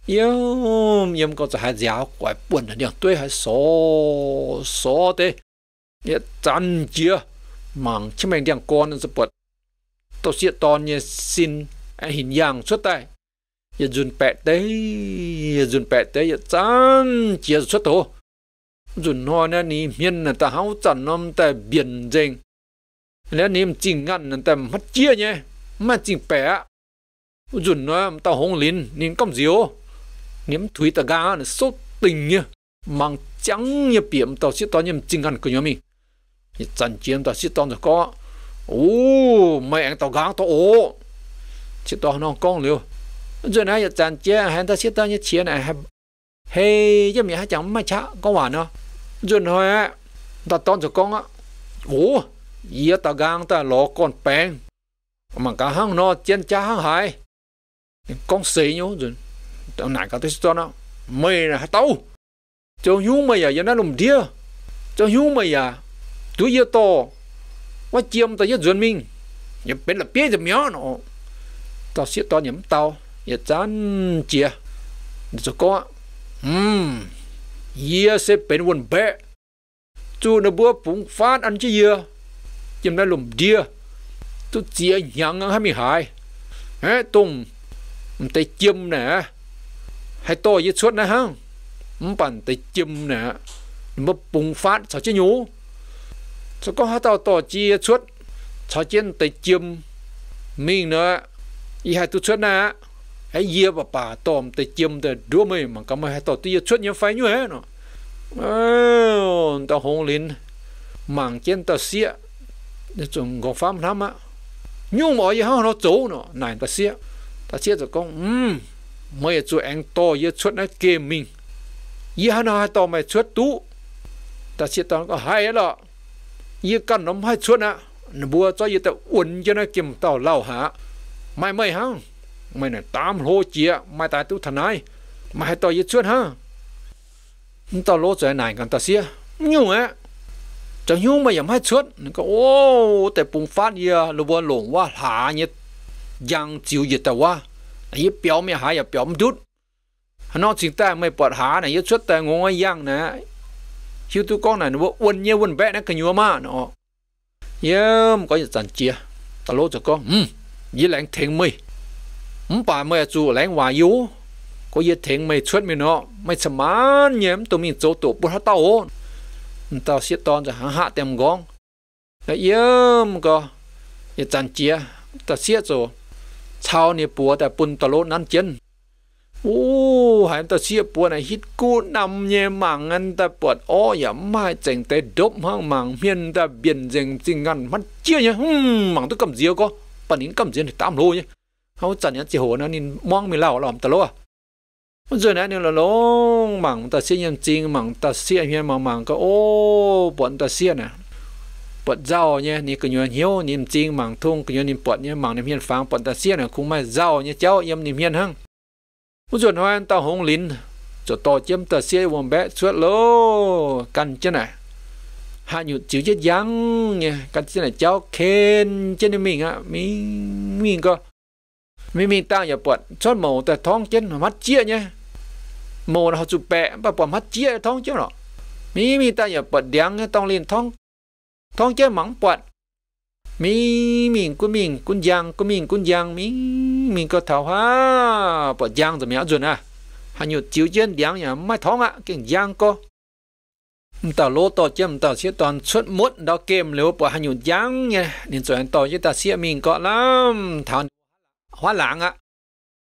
yêu yếm có hai giáo quái buồn là điang tôi hai số số tê nhé chăn chia mảng chứ mày điang con tấm bọt tàu xe tàu nhé xin anh hình dạng xuất tay giờ dùn bẹ tế giờ dùn bẹ tế giờ chán chia xuất thổ dùn hoa nè ni miên nè ta háo chăn nôm ta biển dênh nè niệm chỉnh ngăn nè ta mất chia nhé mà chỉnh bẹ dùn nó ta hong lin nín công diếu niệm thúi ta ga nè sốt tình nhá mang trắng như biển, tao xít to nhầm chỉnh ngăn của nhóm mình chăn chiếm tao to rồi có ô mẹ anh tao gang ô chỉ to nó con liều rồi nãy giờ chàng chia hẹn ta xiết tao như chia này hay chứ mình hai chẳng mà chả có hoàn nó rồi nói ta tốn cho con á ủa giờ ta gang ta lọ con bèn mà cả hang nó chén cha hang hải con xì nhú rồi tao nãy cả tới cho nó mày là tao cho nhú mày à giờ nó lùm đĩa cho nhú mày à tuổi giờ to quá chiêm tao giờ duyên mình nhập bên là biết rồi mió nó tao xiết tao nhắm tao ya chan chia cho có um ye se pen won be chu na bua pung phát ăn chi ye chim na lum dia tu chia yang ha mi hai hé tung tay chim nè hai to ye suốt na ha um bản tay chim nè mà bùng phát sao chứ nhú cho có ha tao tỏ chia suốt sao chiến tay chim mình nữa y hai tu suốt nè ให้เยียบป่าตอมแต่เจียมแต่ด้วยไม่มันก็ไม่ให้ต่อตีชุดยังไฟอยู่เฮ้เนาะเออตาหงลินหมังเจียนตาเสียในจงของฟ้ามทำอ่ะยุ่งหมอยังเขาเราโจเนาะนายตาเสียตาเสียจะก็อืมไม่จะแองโตเยอะชุดนั้นเกมมิงยี่ห้านาต่อไม่ชุดตู้ตาเสียตอนก็หายแล้วยี่กันน้ำให้ชุดนะบัวจะยี่แต่อุ่นจะนะเกมเต่าเล่าหาไม่ไม่ฮะ mày này tam lô chia mày tại tu thần này mà hãy tao giết chuyện ha tao lô chuyện này còn ta xia nhung á chẳng nhung mày dám hai chuyện có ô tại bùng phát gì à. lô buồn lộn quá hạ nhiệt giang chịu gì tao quá ấy béo mày hại à béo mày đút nó chỉ ta mày bật hạ này giết chuyện tại ngồi giang nè hiếu tu con này nó uốn nhẹ uốn bẹ nó cái nhua mà nó yếm có gì chẳng chia tao lô cho con ừ với lạnh thèm mày 唔把咩做嚟話要，個一停咪出面咯，咪什麼嘢都咪做到不得到哦。唔到適當就行下點講，那樣個一陣子就寫咗，抄你波但半道路難見。โอ้หายตัวเสียปวดไอฮิตกูนำเยมังงันตะปวดอ้ออย่ามาเจงแต่ดบห้างมังเมียนตะเบียนเจงจริงงันมันเจียเนี่ยฮึมังตัวกำเจียวก็ปนินกำเจียนตามโลเนี่ยเขาจันยันจีโหนะนินมองมีเล่าหลอมตะโลมันส่วนนั้นเนี่ยเราลงหมังตัดเสียยังจริงหมังตัดเสียเฮียนหมังหมังก็โอ้ปวดตัดเสียน่ะปวดเจ้าเนี่ยนี่ก็ยอนเหี้ยวนิ่มจริงหมังทุ่งก็ยอนนิ่มปวดเนี่ยหมังนิ่มเฮียนฟังปวดตัดเสียน่ะคงไม่เจ้าเนี่ยเจ้าเยี่ยมนิ่มเฮียนหั่งมันส่วนนั้นตาหงลินจะต่อเจียมตัดเสียวมแบะสวดโลกันจ้ะน่ะหาอยู่จิ๋วเย็ดยังเนี่ยกันจ้ะน่ะเจ้าเคนจ้ะนี่มิงอ่ะมิงมิงก็ mi mi ta ya bọt chót mồ ta thong chân mắt chia nhé mồ là họ chụp bẹ bà bọt mắt chia thong chứ nọ mi mi ta ya bọt đéng tông lên thong thong chơi mắng bọt mi mình của mình quân giang của mình quân giang mi mình có thảo ha bọt giang rồi mẹ dùn à hà nhiều chiếu chân đéng nhà mai thong à, cái giang co ta lô to chấm ta sẽ toàn xuất mốt đó kem nếu bỏ hà nhiều giang nha nên rồi anh to chứ ta sẽ mình có lắm thằng hóa lãng á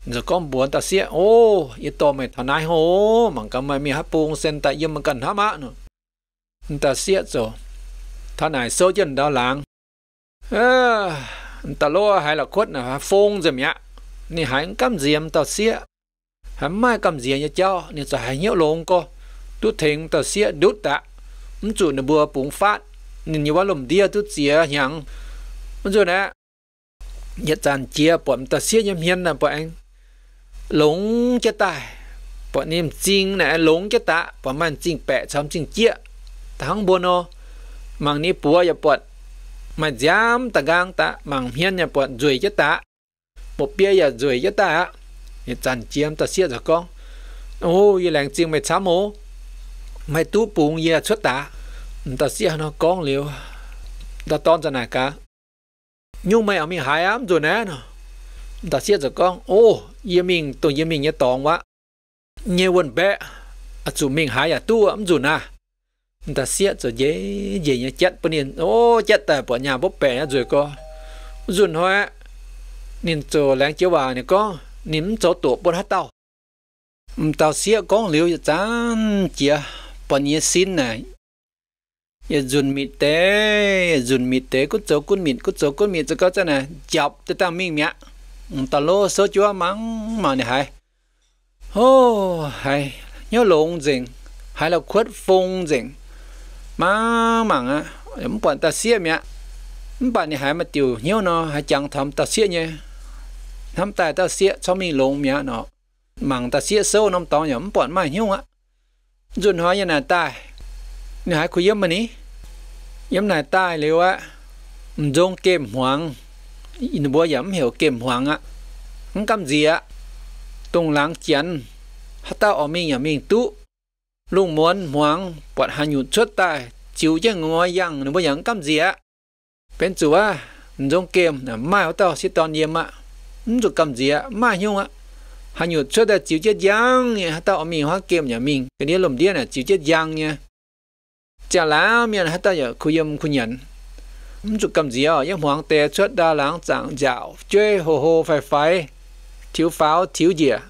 rồi con buồn ta xia ô y to mày thằng này, hô mà cầm mày mi hấp buông sen tại yếm mà cần hấp á nữa ta xia rồi thằng này số chân đó lãng ta lo hay là quất là phong rồi mẹ nè hãy cầm diêm ta xia hãy mai cầm diêm nhà cháu nè rồi hãy hiểu lộn co, tôi thèm ta xia đút ta, chúng chủ nó bùa bùng phát nên như vậy lầm dia tôi xia nhằng rồi nè nhất dàn chia bọn ta xia nhầm hiền là bọn anh lúng chết tài bọn em chinh này lúng chết tạ bọn mình chinh bẻ chấm chinh chia thắng buồn ô mang ni bùa nhập bọn mà dám ta gang ta mang hiền nhập bọn rồi chết tạ một bia giờ rồi chết tạ nhất dàn chia ta xia rồi con ô y làng chinh mày chám ô mày tú bùng y xuất tạ ta xia nó con liều ta tôn ra nà cả nhưng mà mình hại ám rồi nè đã xét rồi con ô yên mình tôi yên mình nhé tòng quá nhé quân bé à chú mình hại à tu ám rồi nà đã xét rồi dễ dễ nhé chết bên nên ô chết tại bỏ nhà bố bè rồi con rồi hoa nên cho láng chiếu bà này con nên cho tổ bốn hát tao tao xét con liều chán chìa bọn nhé xin này giờ dùn mít tế dùn mít tế cút chỗ cút mít cút chỗ cút mít cho có cho nè chọc tới tao miệng mẹ tao lô số chúa mắng mà này hay hô hay nhớ lộn dình hay là khuất phong dình mà mảng á em bọn ta xia mẹ bạn này hay mà tiêu nhiều nó hay chẳng thầm ta xia nhé thầm tài ta xia cho mình lộn mẹ nó mảng ta xia sâu năm tao nhắm bọn mày nhiều á dùn hóa như là tài นี่หายคุยเยี่ยมมานี้เยี่ยมนายใต้เลยว่าจงเก็มหวังอินบัวย้ำเหี่ยวเก็มหวังอ่ะมันกำเสียตรงหลังเจียนฮัตตาออมิงอย่ามิงตุลุงม้วนหวังปวดหันอยู่ชดตายจิวยังงอยยังหรือว่าอย่างกำเสียเป็นจัวจงเกมมาเอาเต่าสิตอนเยี่ยมอ่ะจุกำเสียมาหิวอ่ะหันอยู่ชดตายจิวเจ็ดยังเนี่ยฮัตตาออมิงหัวเกมอย่ามิงกันนี้ลมเดียน่ะจิวเจ็ดยังเนี่ย chả lá miền hết ta giờ khu yếm khu nhận không chụp cầm gì à yếm hoàng tề xuất đa lãng chẳng dạo chơi hồ hồ phải phải thiếu pháo thiếu gì à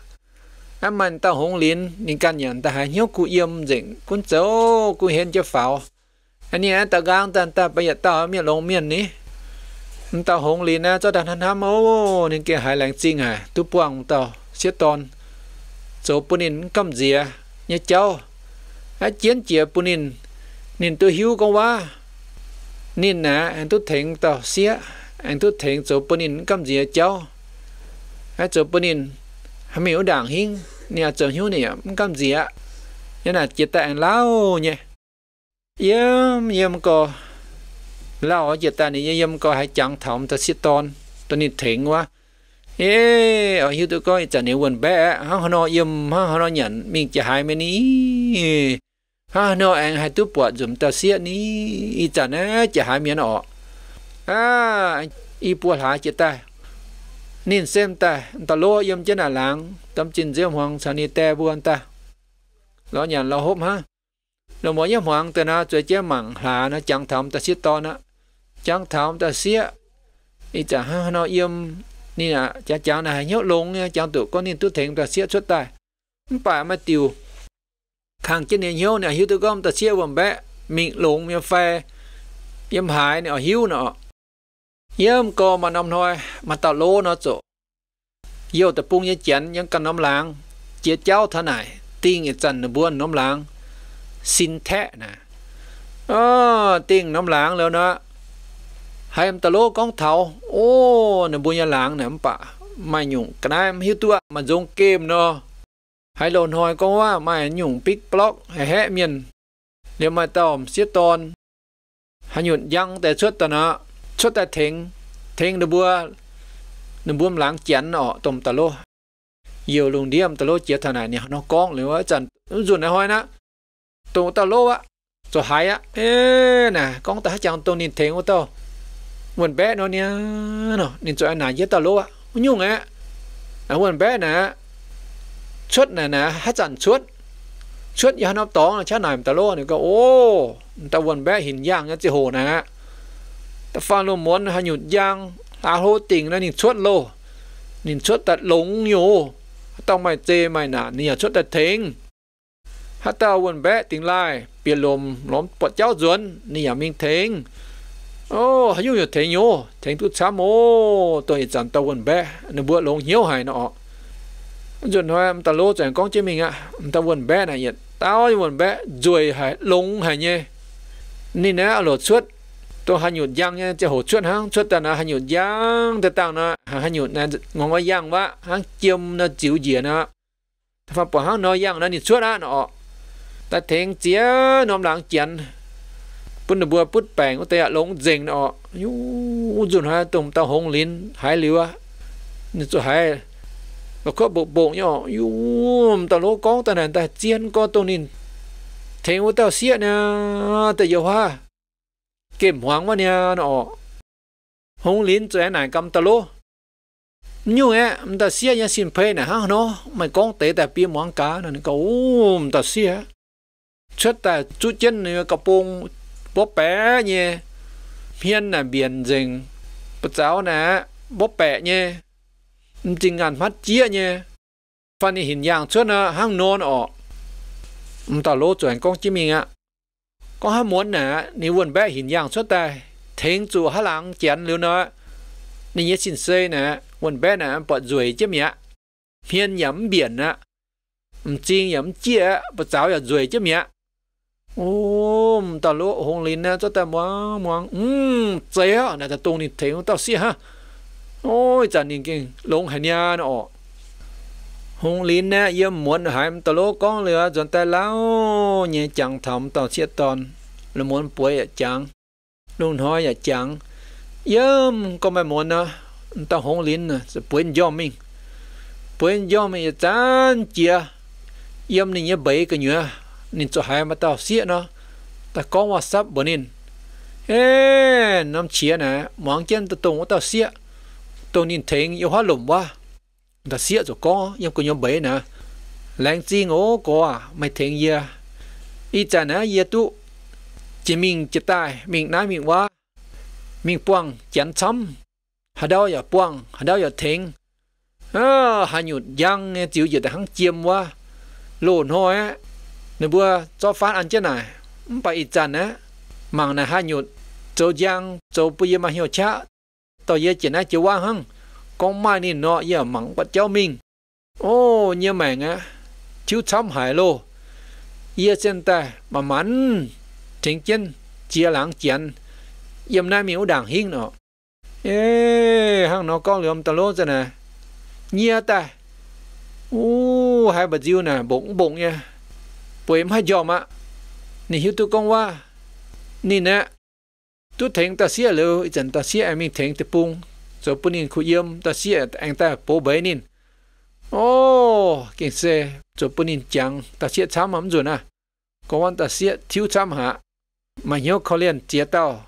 em mình ta hùng lín nên căn nhận ta hãy nhớ cụ yếm dịnh cuốn cháu cụ hiền cho pháo anh nhé ta gang ta ta bây giờ ta miền lông miền ní ta hùng lín á cho đàn hắn ham ô nên kia hải lãng chinh à tu buông ta xiết ton số punin cầm gì à nhớ cháu á chiến chìa punin nên tôi hiếu con quá nên nà anh tôi thèn tao xía anh tôi thèn chỗ bên in cầm gì cháu à chỗ bên in hàm hiểu đảng hiến nè chỗ hiếu nè cầm gì ạ nên là chết tại anh lão nhé yếm yếm có lão chết tại này yếm có hai chẳng thầm ta xí tôn tôi nên thèn quá ê ở hiếu tôi coi chẳng nếu quần bé hăng hăng nó yếm hăng hăng nó nhận mình chỉ hai mấy ní ha no anh hai tu bỏ dùm ta xia ní y ta nó chả hai miếng ọ à y bỏ há chả ta nên xem ta ta lo yếm chân à lang tâm chín diêm hoàng sanh ni te buôn ta lo nhàn lo hốp ha lo mỗi yếm hoàng ta na chơi chế mặn hà nó chẳng thầm ta xia to nó chẳng thầm ta xia y ta ha nó yếm nên là chả chả này nhớ lông chả tụ con nên tu thành ta xia xuất ta bà mà tiêu khang chân này hiếu này hiếu tôi gom ta chia vòng bé miệng lụng miệng phè yếm hại này hiếu nọ yếm co mà nằm thôi mà tao lô nó chỗ yêu ta pung như chén những cần nằm lang chia cháu thế này tiếng ở chân buồn nằm lang xin thế nè ờ tiếng nằm làng rồi nữa hai em ta lô con thầu ô nè buồn như lang nè em bà mà nhung cái này em hiếu tôi mà dùng kem nó hay lồn hồi có hoa mai nhung pick block hay hẹ miền nếu mà tòm xiết tôn hay nhuận dăng แต่ชุดตนะชุดแต่เทงเทงนบัวนบัวหลังเจียนออตมตะโลเยียวลงเดียมตะโลเจียทนายเนี่ยน้องก้องหรือว่าจันจุนในห้อยนะตรงตะโลวะจะหายอะเอ๊ะน่ะก้องตาจังตรงนินเทงว่าตอเหมือนแบะเนาะเนี่ยเนาะนินจอยหนาเยอะตะโลวะยุ่งแอะเหมือนแบะนะ chuột này nè hát chẳng chuột chuột giờ nó to cha này ta lo này có ô ta quần bé hình giang nhá chỉ hồ nè ta pha lô muốn hay nhụt giang ta hô tình nó nhìn chuột lô nhìn chuột ta lúng nhô tao mày tê mày nà nhìn chuột ta thính hát ta quần bé tình lai biển lồm lóm bọt cháu ruốn nhìn mình thính ô hay nhụt thính nhô thính tụt xám ô tôi chẳng tao quần bé nó bữa lúng hiếu hài nọ chuẩn hoa ta lô chẳng con chế mình ạ ta buồn bé này nhỉ tao buồn bé rồi hải lúng hải nhé nên nè lột suốt tôi hay nhụt giang nha chế hồ suốt hăng suốt ta là hay nhụt giang ta tao nó hay nhụt nè ngon ngon giang quá hăng chiêm nó chịu gì nó phải bỏ hăng nó giang nó nhụt suốt á nó ta thèn chia nó lang chén bún bùa bút bèn của ta lúng dình nó yu chuẩn hoa tùng tao hồng lín hải liu á nhụt suốt hải và có bộ bộ nhỏ yum ta lỗ có ta nè ta chiên có tô nín thế ngô tao xiết nè ta yêu ha kiểm hoàng mà nè nó hông lín cho này cầm ta lỗ như ấy ta xiết nhà xin phê nè ha nó mày con tế ta bia món cá nè nó, um ta xiết chất ta chút chân nè cặp bông bó bé nhé hiên nè biển rừng bất giáo nè bó bẹ nhé มันจริงงานพัดเจี๊ยเนี่ยฟันหินยางชวนนะห้างนอนออกมันต่อโลจวนกองจิมิงอ่ะก็ห้ามม้วนหนานี่วนแบะหินยางชวนแต่เทงจู่ห้าหลังเจียนหรือเนาะนี่ยสินเซยนะวนแบะนะปอดรวยจิมิอ่ะเพียนหยำเบียนนะมันจริงหยำเจี๊ยปะเจ้าอย่ารวยจิมิอ่ะโอ้มต่อโลหงลินนะจ้าแต่มวงมวงอืมเจ๊อ่ะน่าจะตรงนี่เทงต่อเสียฮะ ôi chẳng nhìn kinh lông hải nha nó hùng lín nè yếm muốn hải tàu lô con lửa dọn tay lão nhẹ chẳng thầm tàu xe tòn là muốn bối ở à chẳng luôn hỏi ở à chẳng yếm có mày muốn nè à, tao hùng lín nè sẽ bối do mình bối do mình chán chia yếm nên nhớ bấy cái nhớ nên cho hải mà tao xe nó ta có whatsapp bọn nên ê năm chia nè mong chân tao tung tao xe ตัวนี้เทงยังหัวหลุมว่าแต่เสียจะก็ยังก็ยังเบนะแรงจริงโอ้ก็ไม่เทงเยอะอีจานะเยตุจะมิงจะตายมิงน้ามิงว่ามิงป้วงเจียนช้ำหาดาวอย่าป้วงหาดาวอย่าเทงเออหาหยุดยังเนี่ยจิ๋วหยุดแต่หังเจียมว่าโลนห้อยนบัวจอฟ้าอันเจ้าไหนไปอีจันนะมังนะหาหยุดโจยังโจปุยมาเหี่ยวชะ tao giờ chỉ nói chỉ qua hăng con mai nè nọ giờ mắng bắt cháu mình ô như mẹ á chú thăm hải lô giờ sen ta mà mắn chính chân chia lãng chiến yếm nay miếu đảng hiên nọ ê hăng nó con lượm tao lô ra nè nhớ ta ô hai bà diêu nè bụng bụng nha bụi em hai dòm ạ nè hiếu tôi con qua nè nè tu thèn ta xia lo chân ta xia em mình thèn te pung so pun in khu yếm ta xia anh ta bố bảy nín, ô kinh xe so pun in chang ta xia chăm hầm rồi na à. có quan ta xia thiếu chăm hả, mà nhớ khó liền chia tao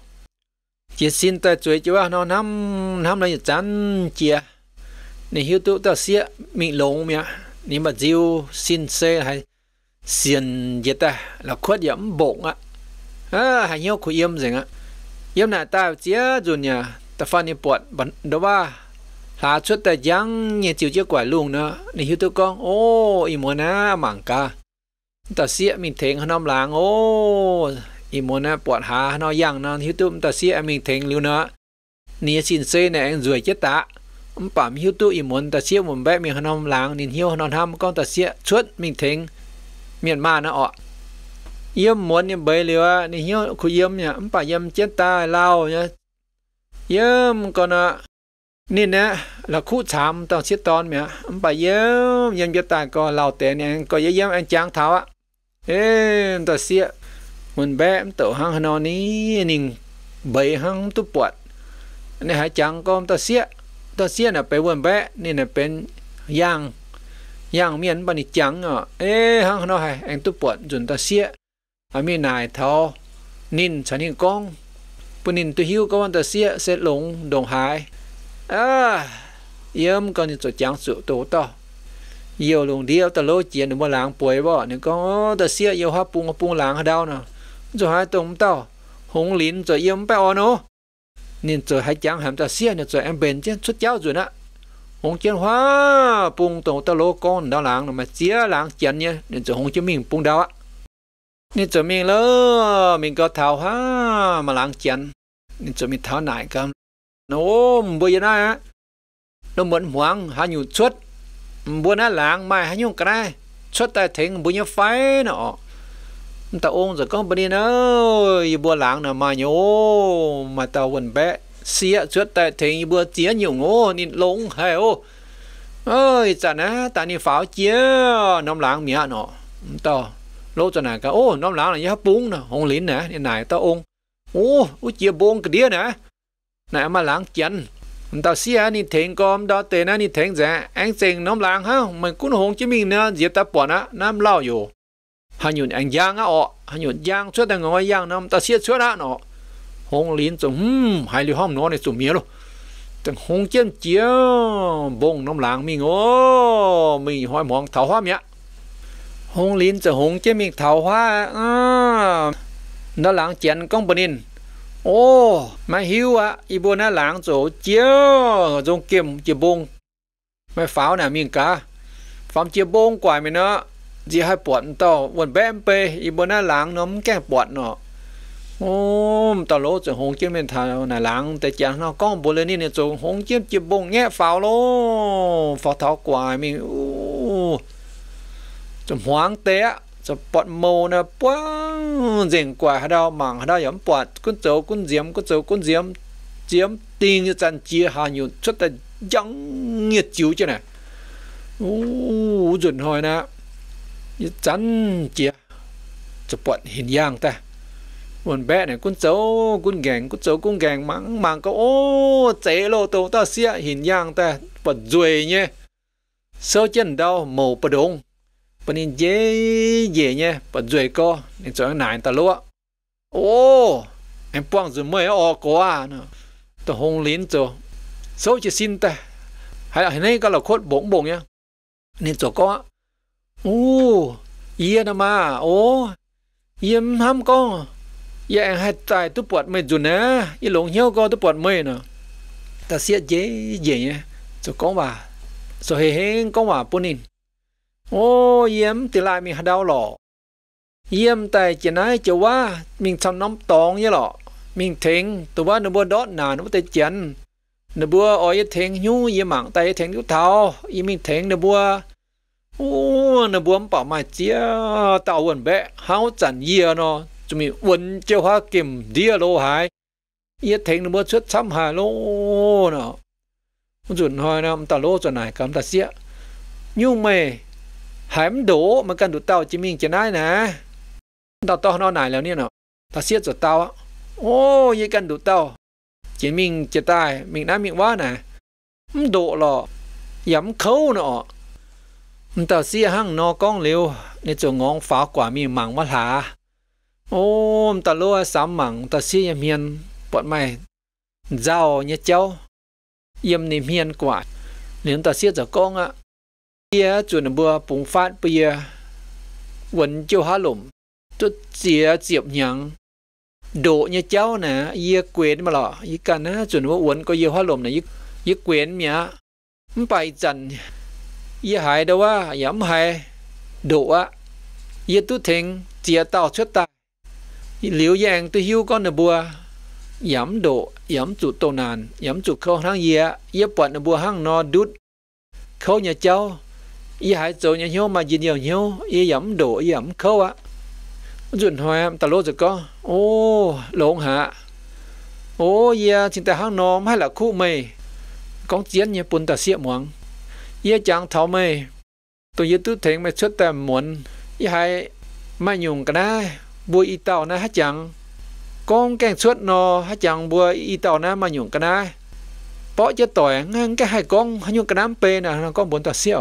chia xin ta chuối chứ nó năm năm này chán chia này hiếu tu ta xia mình lồng mẹ nếu mà diêu xin xe hay xin gì ta là khuyết yếm bụng á à hay nhớ khu yếm gì á yếu nà ta chia dù nhà ta phan đi bọt bẩn đó ba là chút ta giang nhà chiều chiếc quả luôn nữa nên hiểu tôi con ô ý muốn á mảng ca ta xịa mình thèn hơn ông láng, ô ý muốn á bọt hà nó giang nó hiểu tôi ta xịa mình thèn lưu nữa nên xin xây này anh rủi chết ta, ông bảm mình hiểu tôi ý muốn ta xịa một bé mình hơn ông làng nên hiểu hơn ông con ta xịa chút mình thèn miền ma nó ọ ยมหมดเนี่ยเบลีว่านี่เฮียคุยยมเนี่ยมันป่ายมเจ้ตาเล่าเนี่ยยมก็นะนี่นะเราคู่สามตอนเช็ดตอนเนี่ยมันป่ายมยมเจ้ตาก็เล่าแต่เนี่ยก็ยมอันจางเท้าอ่ะเออตัวเสียมันแบมตัวหางนอนี้นิ่งใบหางตุบปวดนี่หายจังก็ตัวเสียตัวเสียน่ะไปวนแบะนี่น่ะเป็นย่างย่างเมียนบปนิจังอ่ะเอ๊ะหางนอให้เองตุบปวดจนตัวเสีย ở mi nài thao nín chẳng nín con bữa nín tôi hiu có anh ta xia sẽ lùng đồng à yếm con nín cho sự tổ to yêu lùng điêu ta lô chiến đừng mà láng bồi bỏ nên con ta xia yêu hoa bung bung láng ở đâu nè hai tôm tao hùng lín rồi yếm bao nó nên rồi hai chẳng hàm ta xia nên rồi em bền chứ xuất cháu rồi nè hùng chiến hoa bung tổ ta lô con đó láng mà xia láng chiến nhé nên rồi hùng chứ mình bung đâu nên cho mình lỡ mình có thảo ha mà lãng chén nên cho mình thảo nại cầm ôm bây giờ này nó muốn hoang hà nhiều chuột bữa nay lãng mai hà nhiều cái này tại thính bữa nhớ phái nọ ta ôm rồi con bên đi nó bữa lãng nào mà nhố mà tao quần bé xía chuột tại thính bữa chía nhiều ngô nên lúng hay ô ơi chả ná ta đi pháo chía nóng lãng mía nọ tao lô cho nè cả ô nó lão là nhớ bún nè hồng lín nè như này tao ôn ô u chia cái đĩa nè nè mà lãng chân tao xia ni thèn com đó tê na ni thèn dạ anh xem nó lãng ha mình cũng hồng chứ mình nè diệp ta bỏ nè nam lao dù hà anh giang á ọ giang suốt đang ngồi giang nó tao xia suốt á nó hồng lín rồi hmm hai liu hông nó này sụm mía luôn từng hồng chân chia bông nó lãng mình ô mình hỏi mong thảo hoa miệng hồng lin cho hồng chế miệng thảo hoa à nó lang chén công bên in ô mà hiu à y bố nó lãng chỗ chéo dùng kiếm chỉ bông mà pháo nè miệng cá pháo chỉ bông quả mình nó chỉ hai bọn tàu quần bé em pe y bố nó lãng nó không kẹt bọn nó ô tàu lỗ cho hồng chế miệng thảo nè lang tại chén nó con bố lên đi nè chỗ hồng chế chỉ bông nghe pháo luôn pháo thảo quả mình ô จะหวงเตะจะปอดโมนะปวงเสียงกว่าเราหมังเราย่อมปอดกุนโจกุนเสียมกุนโจกุนเสียมเสียมตีนจันเจียหาอยู่ชุดแต่ยังเงียจิ๋วจ้ะนะโอ้จุดหอยนะยจันเจียจะปอดเห็นย่างแต่วันแบะเนี่ยกุนโจกุนแกงกุนโจกุนแกงมังมังก็โอ้เจโลโตต้าเสียเห็นย่างแต่ปอดรวยเนี่ยเซอร์เจนดาวหมูประดง bọn nên dễ dễ nha bọn duệ co nên cho nãy ta lúa ô em quăng rồi mới ô có à nó tôi hôn lín cho số chỉ xin ta hay là hiện nay các là khốt bổng bổng nhá nên cho có ô yên à mà ô yên ham con yên hai tài tôi bọt mày rồi nè yên lồng heo con tôi bọt mày nữa ta sẽ dễ dễ nhá cho có mà rồi hẹn có mà bọn nên โอ้เยี่ยมติลายมีหดาวหล่อเยี่ยมแต่จะนายจะว่ามิงทำน้ำตองยี่หล่อมิงเทงตัวว่านบัวดอดหนานว่าแต่เจนนบัวอ้อยเทงยูเยี่หมังแต่เทงยุเท้าอีมิงเทงนบัวโอ้นบัวมป่ามาเจียตาอัวนแบะเฮาจันเยี่ยเนาะจะมีวันเจ้าฮาเก็มเดียโลหายเยี่เทงนบัวชุดช้ำหายโลเนาะจุดหอยนะมันตาโลจะไหนกำตาเสียยุ่งไม่ hẻm đổ mà cần đủ tàu chỉ mình chỉ nói nè tao to nó nải là nè nó tao siết rồi tao á ô vậy cần đủ tàu chỉ mình chỉ tài mình nói miệng quá nè độ lọ yếm khâu nọ tao xia hăng nó con liu nên chỗ ngón phá quả mi mảng mất hả ô tao lúa sắm mảng tao xia yếm hiền bọn mày giàu nhé cháu yếm niệm miên quả nếu tao xia giờ con ạ 也准备迸发别บัวปุ接接娘โดเนี่ยเจ้านะเยี่ยเกวนมาหรอยิกันนะจนว่าอ้วนก็เยี่ยฮาลมนะยิยิเกวนเมียมไปจันเยี่หายแด่ว่าย่ำหายโดอะยี่ตุ้เทงเจียเต่าชดตาเหลียวแยงตุหิวก้อนบัวย่ำโดย่ำจุดโตนานย่ำจุดเข้าั้างเยี่ยเยี่ยปวดนบัวห้างนอดุดเขาเนี่ยเจ้า y y y hoa, ta lô rồi có ô lộn hả ô ya chính à, ta hang nom hay là khu mày con chiến như bún ta xịa muang ya chẳng thảo mày tôi y tư thế mày xuất ta muốn y hay mà nhung cái đó bùi y tàu na hát chẳng con càng xuất nó hát chẳng bùi y tàu na mà nhung cái đó po cho tỏi ngang cái hai con hát nhung cái đám pê nè con bún ta xịa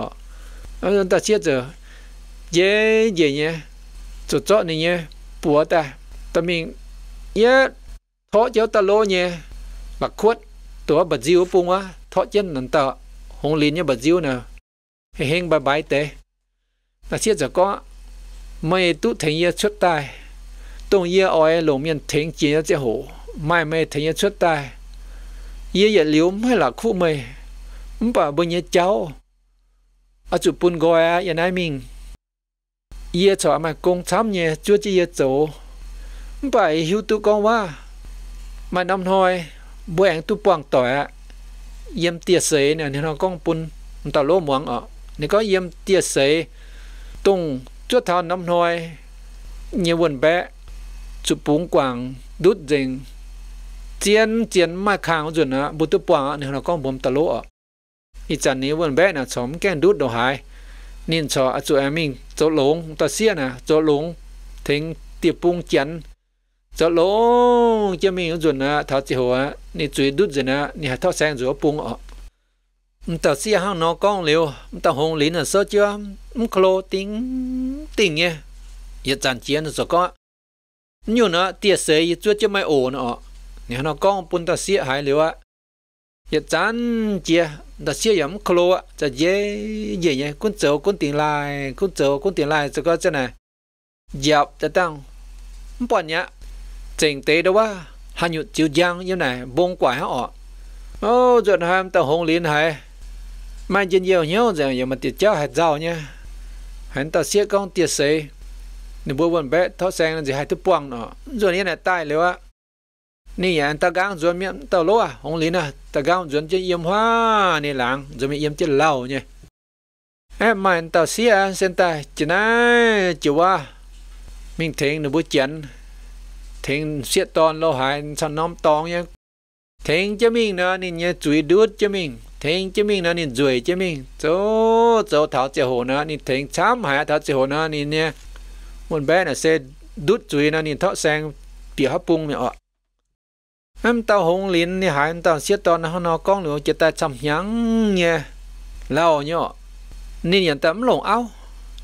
nó ta chết giờ dễ dễ nhé chỗ chỗ này nhé bùa ta ta mình nhé thọ chéo ta lô nhé là khuất tổ bật diêu phung á thọ chân nần tờ hồng lìn nhé bật diêu nè hình hình bài bài tế ta chết giờ có mày tu thành nhé xuất tài, tông nhé oi lồng miên thành chiến nhé chế hổ mai mày thành nhé xuất tài, nhé nhé liu mày là khu mày mày bà bây nhé cháu 啊就搬过啊，原来明，伊个做阿嘛工厂呢，做这个做，唔把伊休都讲话，嘛南台不用都帮ต่อเยี่ยมเตี้ยเสยเนี่ยนี่เราก้องปุ่นมันตะโลมวงอ่ะนี่ก็เยี่ยมเตี้ยเสยตรงจุดทานน้ำน้อยเยี่ยวนแบะจุปุงกวางดุดเจงเจียนเจียนมาคางจุดนะบุตรปวงเนี่ยเราก้องบ่มตะโลอ่ะอีจันนี้วันแบะนะสมแก้นดูดดอกหายนินชออาจูแอมิงโจหลงตาเสียนะโจหลงถึงเตียปุงเจียนโจหลงจะมีอยู่จนนะท้าจิหัวนี่จุยดูดจนะนี่หาท้อแสงจัวปุงอ่ะมตาเสียห้างนอกล้องเร็วมตาหงลินอ่ะเสือเจ้ามโคลติงติงเนี่ยยจันเจียนสก็อยู่นะเตียเสยจุดจะไม่โอนอ่ะเนี่ยนอกล้องปุนตาเสียหายเร็วอ่ะ giờ chán chia đã xia yếm khô ạ giờ dễ dễ nhé con chó con tiền lại con chó con tiền lại cho có chân này dẹp cho tăng bọn nhá chỉnh tế đâu á hà nhụt chiếu giang như này bông quả hả ọ ô dọn ham tàu hồng liên hay mai trên nhiều nhớ rằng giờ mà tiệt cháu hạt rau nhá, hắn ta xia con tiệt xế nếu bố bọn bé thó sang là gì hai thứ quăng nó rồi như này tai liệu á นี่อย่างตะกางจวนเมียตะโลอ่ะองลินอ่ะตะกางจวนจะเยี่ยมว่านี่หลังจะมีเยี่ยมจะเล่าเนี่ย เอ๊ะมันตะเสียเส้นตาจีน่าจีว่ามิงเทงหนูบุจันเทงเสียตอนเราหายสนน้อมตองยังเทงจะมิงนะนี่เนี่ยจุยดูดจะมิงเทงจะมิงนะนี่จุยจะมิงโจโจเท้าเจ้าหัวนะนี่เทงช้ำหายเท้าเจ้าหัวนะนี่เนี่ยมันแบนอ่ะเซดุดจุยนะนี่เท้าแซงเปียกฮับปุงเนี่ยอ่ะ em tao hùng liền nè hai em tao xiết tao nó nó con nữa chỉ ta chăm nhắn nha lao nhọ nên nhận tấm lồng áo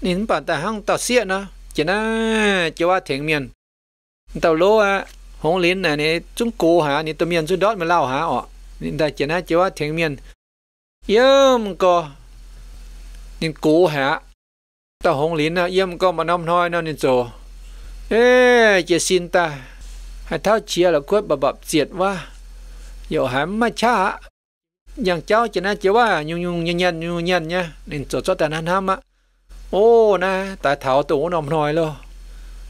nên bản ta hăng tao xiết nó chỉ na cho qua thiện miền tao lô à hùng liền này nè chúng cố hả nè tao miền chúng đó mà lao hả ọ nên ta chỉ na cho qua thiện miền yếm co nên cố hả tao hùng liền à yếm co mà năm thôi nó nên rồi ê chỉ xin ta hai thao chia là quất bà bập diệt quá hiểu hám mà cha อย่างเจ้าจะน่าเจ้าว่ายุ่งยุ่งยันยันยุ่งยันเนี่ยนี่จดจดแต่นั้นห้ามอ่ะโอ้นะแต่เท้าตัวนอมน้อยเลย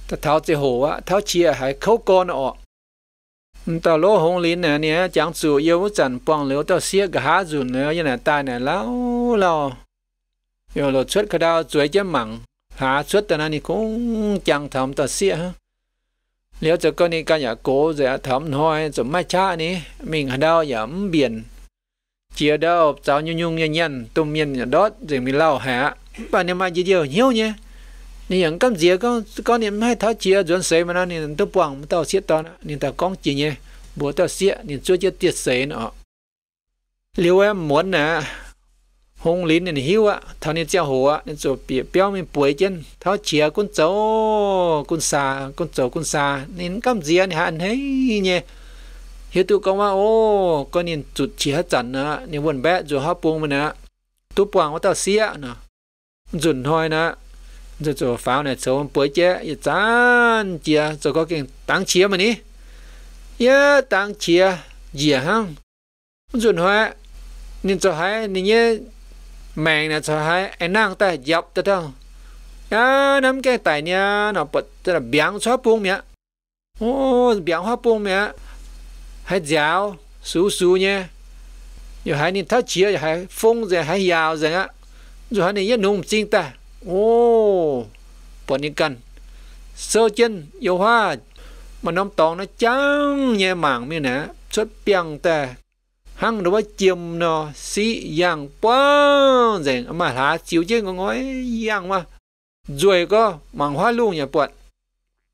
แต่เท้าจะโหอ่ะเท้าเชียหายเข้าก้อนออกแต่โลหงลินเนี่ยจังสู่เยาวจันปองเหลียวต่อเสียกะหาจุนเนี่ยยันตายเนี่ยแล้วเราเยาวชุดกระดาวสวยเจ้าหมังหาชุดแต่นั้นนี่คงจังทำต่อเสียฮะ nếu cho con đi ca nhà cố rồi thấm hoa cho mai cha ní mình ở đâu giờ ấm biển chia đâu cháu nhung nhung nhân nhân tôm nhân đó rồi mình lao hạ bà nếu mai gì điều nhiều nhé nên những cam gì con con niệm hai tháo chia dọn sấy mà nó nên tôi quăng tao xiết tao nên tao con chỉ nhé bố tao xiết nên chưa chưa tiệt sấy nữa liệu em muốn nè hung lý nên hiu á thao nên giao hồ á nên rồi béo mình bồi chân thao chia con cháu con xa con cháu con xa nên cam gì anh hạn hết nhé hiu tu công á ô con nên chuột chia chắn á nên buồn bé rồi hấp buông mình á tu quàng có tao xía nè dùn thôi nè rồi rồi pháo này cháu bồi chế giờ chán chia có cái tăng chia mà ní yeah tăng chia gì hả dùn hoa nên cho hai nên nhé mèn nè cho hay anh nàng ta dọc ta đâu à nắm cái tài nha nó bật tức là biang xóa buông mẹ ô biang hoa buông mẹ hãy giáo sú sú nha rồi hãy nên thắt chia rồi hãy phong rồi hãy yào rồi á rồi hãy nên nung chính ta ô bọn nên cần sơ chân yêu hoa mà nóng tòng nó trắng nhẹ mảng miếng nè xuất biang ta hăng đó chiêm nó xí yang bông rèn mà thả chiếu chứ có ngói yang mà rồi có mang hoa luôn nhà bọn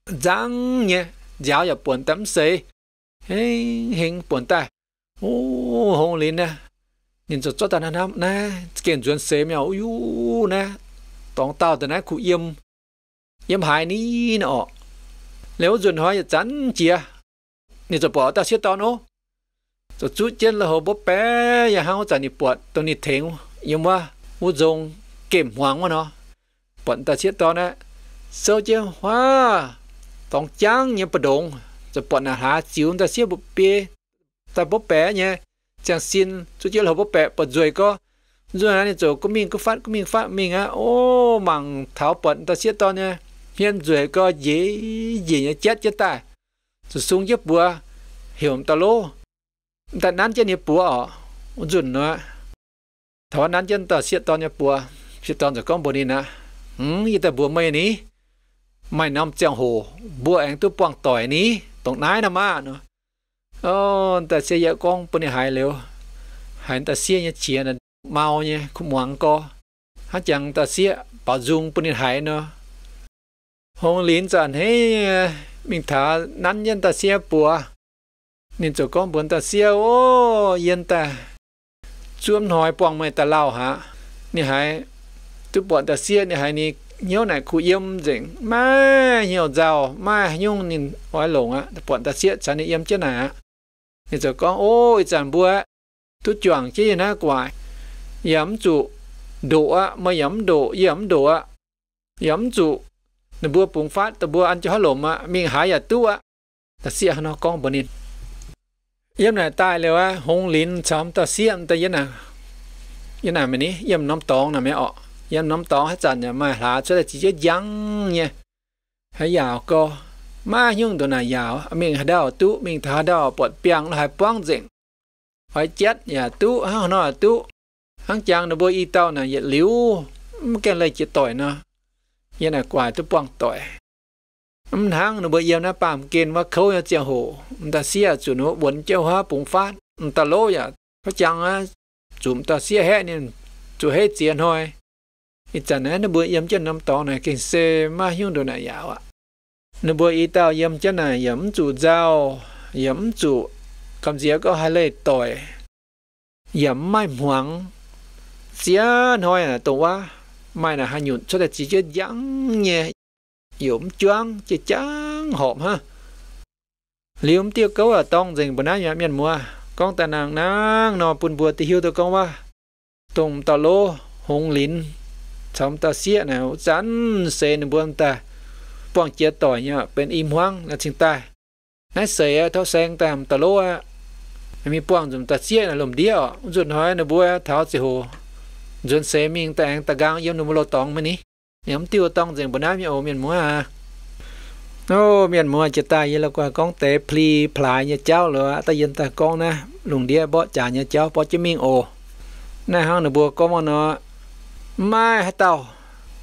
răng nhé giáo nhà bọn tắm xế hình hình bọn ta ô hồng lên nè nhìn cho cho ta năm nè kiện chuyện xế mèo u nè tòng tao từ nãy cụ yếm yếm hài ní nọ nếu hoa hỏi chắn chia nhìn cho bỏ ta xếp tao nó chân là hồ bọt nhà hàng nhưng mà 就逐渐了后不白，然后在你拨到你停，因为我用 kiểm hoàng mà nó bọn ta chết đó nè sau chiến hóa tòng trắng như bờ đồng, rồi bọn là há chiếu ta xếp bụp bê ta bóp bé nhé chẳng xin chú chưa là bóp bé bật rồi có rồi này chỗ có mình có phát có mình phát mình á ô mảng tháo bọn ta chết đó nhé hiện rồi có dễ gì nhá chết chết ta rồi xuống giúp bùa hiểu ta lô แต่นั้นเจนี่ปัวออจุนเนาะถ้าว่านั้นเจนต่อเสียตอนเนี่ยปัว เสียตอนจากก้องบนี้นะอืมยี่แต่บัวไม่นี้ไม่น้ำเจียงโห บัวแองตัวปวงต่อยนี้ ตรงน้ายนะมาเนาะโอ้แต่เสียกกองปนี่หายเร็วหายแต่เสียเนี่ยเชียนะเมาเนี่ยคุ้มหวังก็ฮัจังแต่เสียปะจุงปนี่หายเนาะหงลินจันเฮ้ยมิงถานั้นยันแต่เสียปัว nên cho con buồn ta xiêu ô yên ta chuông hỏi bong mày ta lao hả nè hai tu bọn ta xiêu nè hai nè nhiều này khu yếm dĩnh mà nhiều giàu mà nhung nên oai lồng á bọn ta xiêu chán nè yếm chết nè nên cho con ôi chán bùa tu chuẩn chi nè quài yếm trụ đổ á mà yếm đổ yếm đổ á yếm trụ nè bùa bùng phát ta bùa ăn cho hết lồng á mình hái à tu á ta xiêu nó con bọn nên เยี่ยมหน่ะตายเลยว่าหงลินซ้อมตะเสียมตะยันน่ะยันน่ะมันนี้ เยี่ยมน้ำตองน่ะไม่ออกเยี่ยมน้ำตองให้จันเนี่ยมาหาช่วยจีเยยังเนี่ยให้ยาวก็มายุ่งตัวน่ายาวมิงหาดาวตุมิงทาดาวปวดเปียงแล้วให้ป้องเจงหอยเจ็ดอย่าตุห้าวนอตุหังจางนบอีเต้าน่ะอย่าลิ้วม่แกเลยจีต่อยเนาะยันน่ะกว่าตุป้องต่อย mình tháng nó bởi yêu nó bàm kiên mà khâu nó chia hồ. Ta xia chỗ nó vẫn chiêu hoa bùng phát. Ta lô ya. Có chẳng á. Chúng ta xia hết nên chỗ hết chiến thôi. Ít chẳng á nó bởi yếm chân năm tỏ này kinh xê mà hiung đồ này yào ạ. Nó bởi y tao yếm chân này yếm chủ giao. Yếm chủ cầm dĩa có hai lệ tội. Yếm mai hoang. Xia thôi à tổ quá. Mai là hai nhuận cho là chỉ chết dãng nhẹ yếm chuang chỉ trắng hộm ha liếm tiêu cấu ở tông dành bữa nay miền mùa con ta nàng nàng nọ buồn bùa thì hiu tôi con wa tùng tà lô hùng lín xong ta xịa nào chắn xe nửa buông ta bọn chia tỏi nhở bên im hoang là chính ta nãy xe thao sang tam tà lô à mi buông dùng ta xịa là lồng đĩa dùn hỏi nửa bùa tháo chỉ hồ dùn xe miệng ta ăn ta gang yêu nửa lô tòng mà ní nhóm tiêu tông dành bữa mi ô miền múa à ô miền múa chỉ ta như là qua con tế pli ply như cháu lửa ta dân ta con na lùng đĩa bỏ trả như cháu bỏ chim miên ô na hang nửa bùa con mà nó mai hay tàu,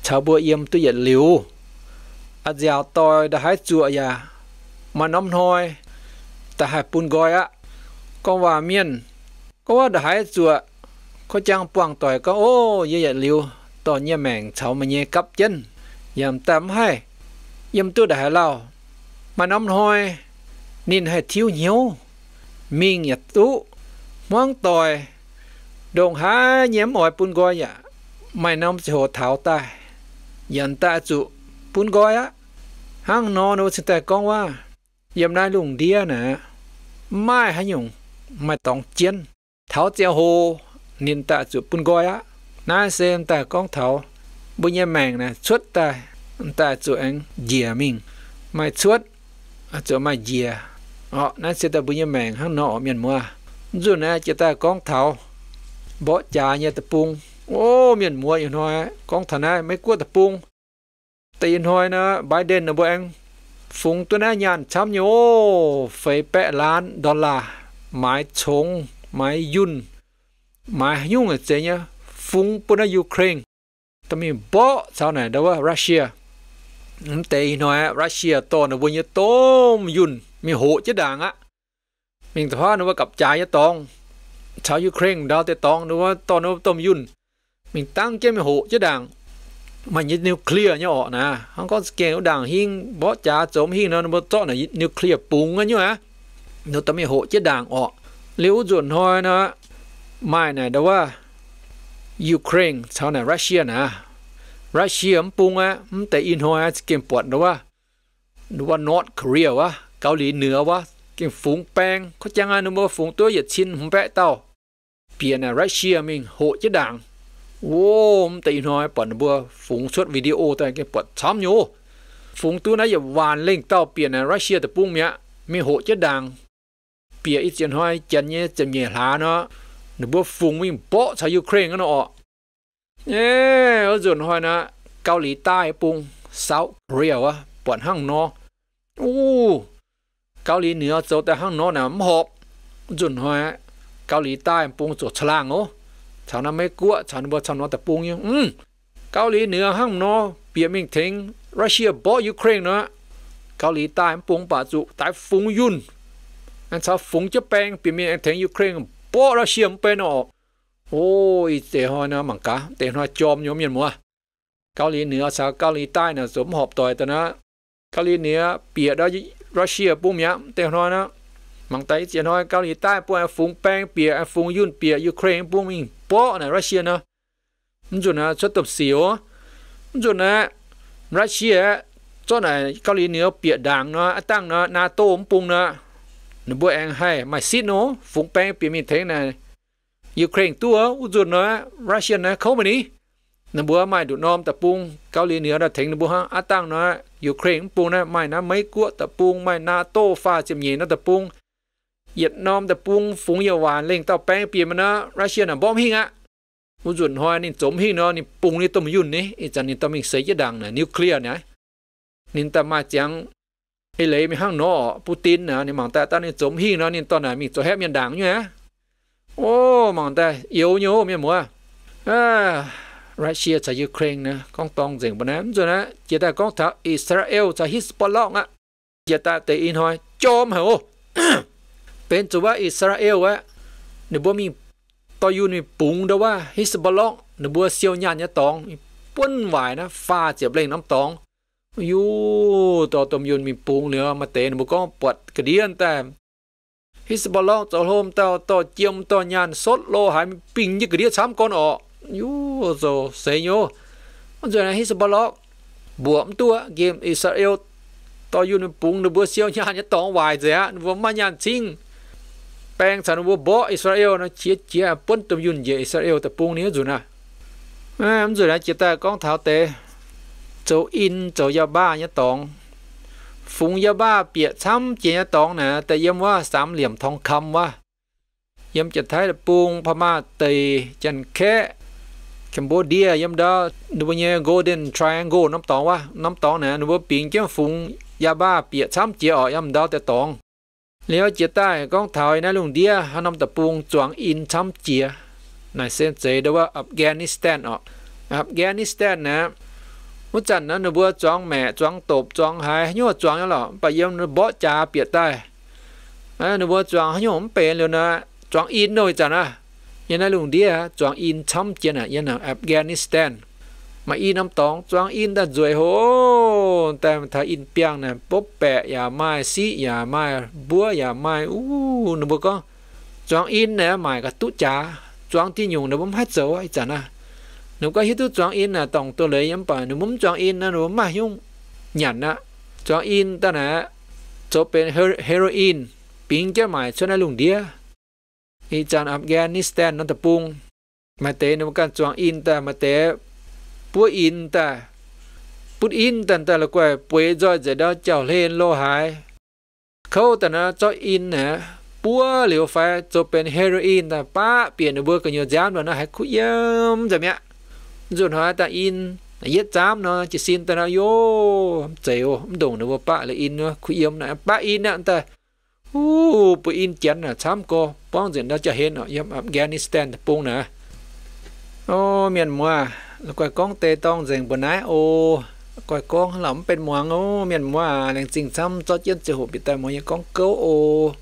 cháu bùa yếm tôi giật liu à dẻo tôi đã hái chùa ya à? mà nóng thôi ta hái bún gói á con và miền có đã hái chùa có trang quăng tỏi có ô như giật liu ต่อเนี่ยแมงเฉามาเนี่ยกับเย็นยามตามให้ยามตัวได้เรามาน้ำหอยนินให้ทิ้วเหียวมิงอย่าตุม่วงต่อยดงหาเยี่ยมอ่อยปุนกอยอย่าไม่น้ำโหเท้าตายยันตาจุปุนกอยอะห้างนอนโนสิแต่กองว่ายามนายลุงเดียนะไม่ให้ยุ่งไม่ต้องเจียนเท้าเจียโหนินตาจุปุนกอยอะ na xem ta con thấu bây giờ mạng là xuất ta ta chỗ anh dìa mình mai xuất à, chỗ mai dìa họ na xem ta bây giờ mạng hắn nọ miền mua dù na chỉ ta con thấu bỏ trà nhà ta pung ô miền mua yên hoa con thằng này mấy cua tập pung yên hoa nó Biden nó bữa anh phùng tôi đã nhàn chăm nhô phải bẹ lán đô la mái chống mái yun mái nhung ở trên nhá ฟุ้งปุ่นยูเครนตมีบอชาวไหนเดาว่ารัสเซียแต่อีน้อยรัสเซียตอน่นยต้มยุนมีโหจะด่างอะมิงตะพานว่ากับจ่ายตอง ชาวยูเครนดาวแต่ตองนึกว่าตอนนน้ต้มยุนมิงตั้งเก้มโหจะด่างมันยึดนิวเคลียร์เนี่ยออกนะฮังก็สเกลด่างหิงบอจ่าโจมหิงเนาะบอจ่อน่ะนิวเคลียร์ปุงกันอยู่ฮเนาะตะมีโหจะด่างออกเลี้ยวจวนหอยนะ ไม่ไหนแต่ว่ายูเครนชาวไหนรัสเซียนะรัสเซียมปุงอ่ะแต่อินโฮอ่ะเก่งปวดนะว่าหรว่านอร์ทเกาหลีวะเกาหลีเหนือวะเก่งฝูงแปงเขาจังา่นึกว่าฝูงตัวหยัดชินหุ่มแปะเต้าเปลี่ยนอ่ะรัสเซียมิงโหจะด่างโว้มแต่อินโฮอ่ะปวดนบัวฝูงชุดวิดีโอแต่เก่งปวดช้ำอยู่ฝูงตัวนั้นอย่าวานเล่งเต้าเปลี่ยนอ่ะรัสเซียแต่ปุงเนี้ยมีโหจะด่างเปลี่ยอีเจนฮอยเจันเนี้ยจะเ่อยลลาเนาะนบัวฟุงวิ่งโปะชาวยูเครนกันเนาะเอ้เออจนหอยนะ เกาหลีใต้ปุงเซาเรียวะปวดห้างนออู้เกาหลีเหนือโจแต่ห้างนอน่ะมหอบจนหอยเกาหลีใต้ปุงจดฉลางโอ้ชาวนั้นไม่กลัวชาวนันบชาวนอแต่ปุงอยู่อืมเกาหลีเหนือห้างนอเปียมิงเทงรัสเซียบะยูเครนเนาะ เกาหลีใต้ปุงป่าจุตายฟุงยุนอันชาวฟุงจะแปลงเปียมิงเทงยูเครนปอระเชียมเป็นอโอ้ยเตะหอยนะมังกะเตะหอยจอมโยมเมียนมัวเกาหลีเหนือสาวเกาหลีใต้น่ะสมหอบต่อยตนะเกาหลีเหนือเปียดรัสเซียปุ่มยะเตะหอยนะมังไตเจียนหอยเกาหลีใต้ปุ่มฟุงแป้งเปียฟุงยุ่นเปียยูเครนปุ่มอิงปอนะรัสเซียนะมันจุดนะชดตบเสียวมันจุดนะรัสเซียจ้าไหนเกาหลีเหนือเปียดดังเนาะตั้งเนาะนาโต้มปุงเนาะนบัวแองให้มาซีโนฟุงแป้งปียมีเทงนะยูเครนตัวอุจุนนะรัสเซียนะเขามานี้นบัวไม่ดูนอมตะปุงเกาหลีเหนือนะเทงนบัวฮะอาตั้งนะยูเครนปุงนะไม่นะไม่กลัวตะปุงไม่นาโต้ฟาจีมีนะตะปุงเหยียดนอมตะปุงฝุงเยาวานเล่งเต้าแป้งปียมันนะรัสเซียนะบอมหิงอะอุจุนหอยนี่จมหิงเนาะนี่ปุงนี่ต้มยุ่นนี่อีจันนี่ต้อีเสียดังนะนิวเคลียร์นะ นินตามาจัง้เลยมีห้างนอปูตินนะนี่มองแต่ตอนนี้จมหิ้งนะนี่ตอนไหนมีตัวแฮมยันดังอยู่นะโอ้มองแต่เยียวโยมีหมัวอ่า รัสเซียจะยูเครนนะกองตองเสียงปนั้นจนนะ เจตากองทัพอิสราเอลจะฮิสปอลล็อกอ่ะ เจตาเตอินหอยจอมเหรอเป็นตัวว่าอิสราเอลวะเนี่บบวมีต่อยู่ในปุ๋งเดว่าฮิสบอลล็อกเนี่บัวเซียวยันยตองป้นไหวนะฟาเจ็บเล่งน้ำตองយូតតំយនមីពងលឺមកតេនមកក៏ពាត់កដៀនតែហិសបឡងតលហមតតជៀមតញានសុតលោហើយពីងយកដៀសាមកនអយូโซเซโยมันจะให้สบล็อกบวมตัวเกมอิสราเอลต่ออยู่ในปุงในบัวเซียวยานจะต้องวายเสียนบัวมายานจริงแปลงสันบัวบ่อิสราเอลนะเจียเจียปนตมยุนเยอิสราเอลแต่ปุงนี้จุนะแม่มันจะได้เจตากองเท้าเตโจอินโจยาบ้าเนี่ยตองฟุงยาบ้าเปียช้ำเจียตองนะแต่ย้ำว่าสามเหลี่ยมทองคำว่าย้ำจัดทยปูงพม่าเตยจันแค่แคมโบเดียย้ำดาดูเงี้ยโกลเด้นทริแองเกิลน้ำตองว่าน้ำตองนะดูว่าปิงเจ้าฟุงยาบ้าเปียช้ำเจียอย้ำดาแต่ตอง แล้วเจียใต้กองถอยนะลุงเดียฮานำตะปูงจวงอินช้ำเจีย ในเส้นเจดว่าอับแกนิสแตนออกอับแกนิสแตนนะมุจันนะนบัวจ้องแม่จ้องตบจ้องหายยั่วจ้องยังหรอไปเยี่ยมนบอจ่าเปียดใต้เออนบัวจ้องหยมเป็นเลยนะจ้องอินโดยจันนะยันนนลุงเดียจ้องอินช้ำเจน่ะยันนะอัฟกานิสถานมาอีน้ำตองจ้องอินแต่รวยโหแต่ถ้าอินเปียงเนี่ยปุ๊บแปะอย่าไม้ซีอย่าไม้บัวอย่าไม้อู้นบัวก็จ้องอินเนี่ยหมายกับตุจ่าจ้องที่ยู่นบัมไม้เจอไอ้จันนะหนูก็ฮิตุจวงอินน่ะตองตัวเลยยังป่าหนูมุงจวงอินนะหนูมายุ่งหยันนะจวงอินตะนะจบเป็นเฮโรอีนปิงแก้หมายชนะลุงเดียอีจานอัฟแกนิสถานนันตะปุงมาเตนูกันจวงอินต่มาเตปัวอินต่ปุดอินตันต่ละกวยปวยจอยจะดาเจ้าเล่นโลหาย เขาตะนะจองอินนะปัวเหลียวไฟจบเป็นเฮโรอีนแต่ป้าเปลี่ยนเบอร์กันโยจามแล้นะให้คุยมจะเนี้ย rồi nó ta in yết tám nó chỉ xin ta nó yo ô không đồng nữa ba là in nó khui yếm này bà in nè ta u bu in chén là tám cô bóng diện đó cho hết nó yếm Afghanistan bung nè ô miền mùa là quay con tê tông dành bữa nãy ô quay con lắm bên mùa ngô miền mùa là chính xăm cho chiến sự hụt bị tai mùa như con cấu ô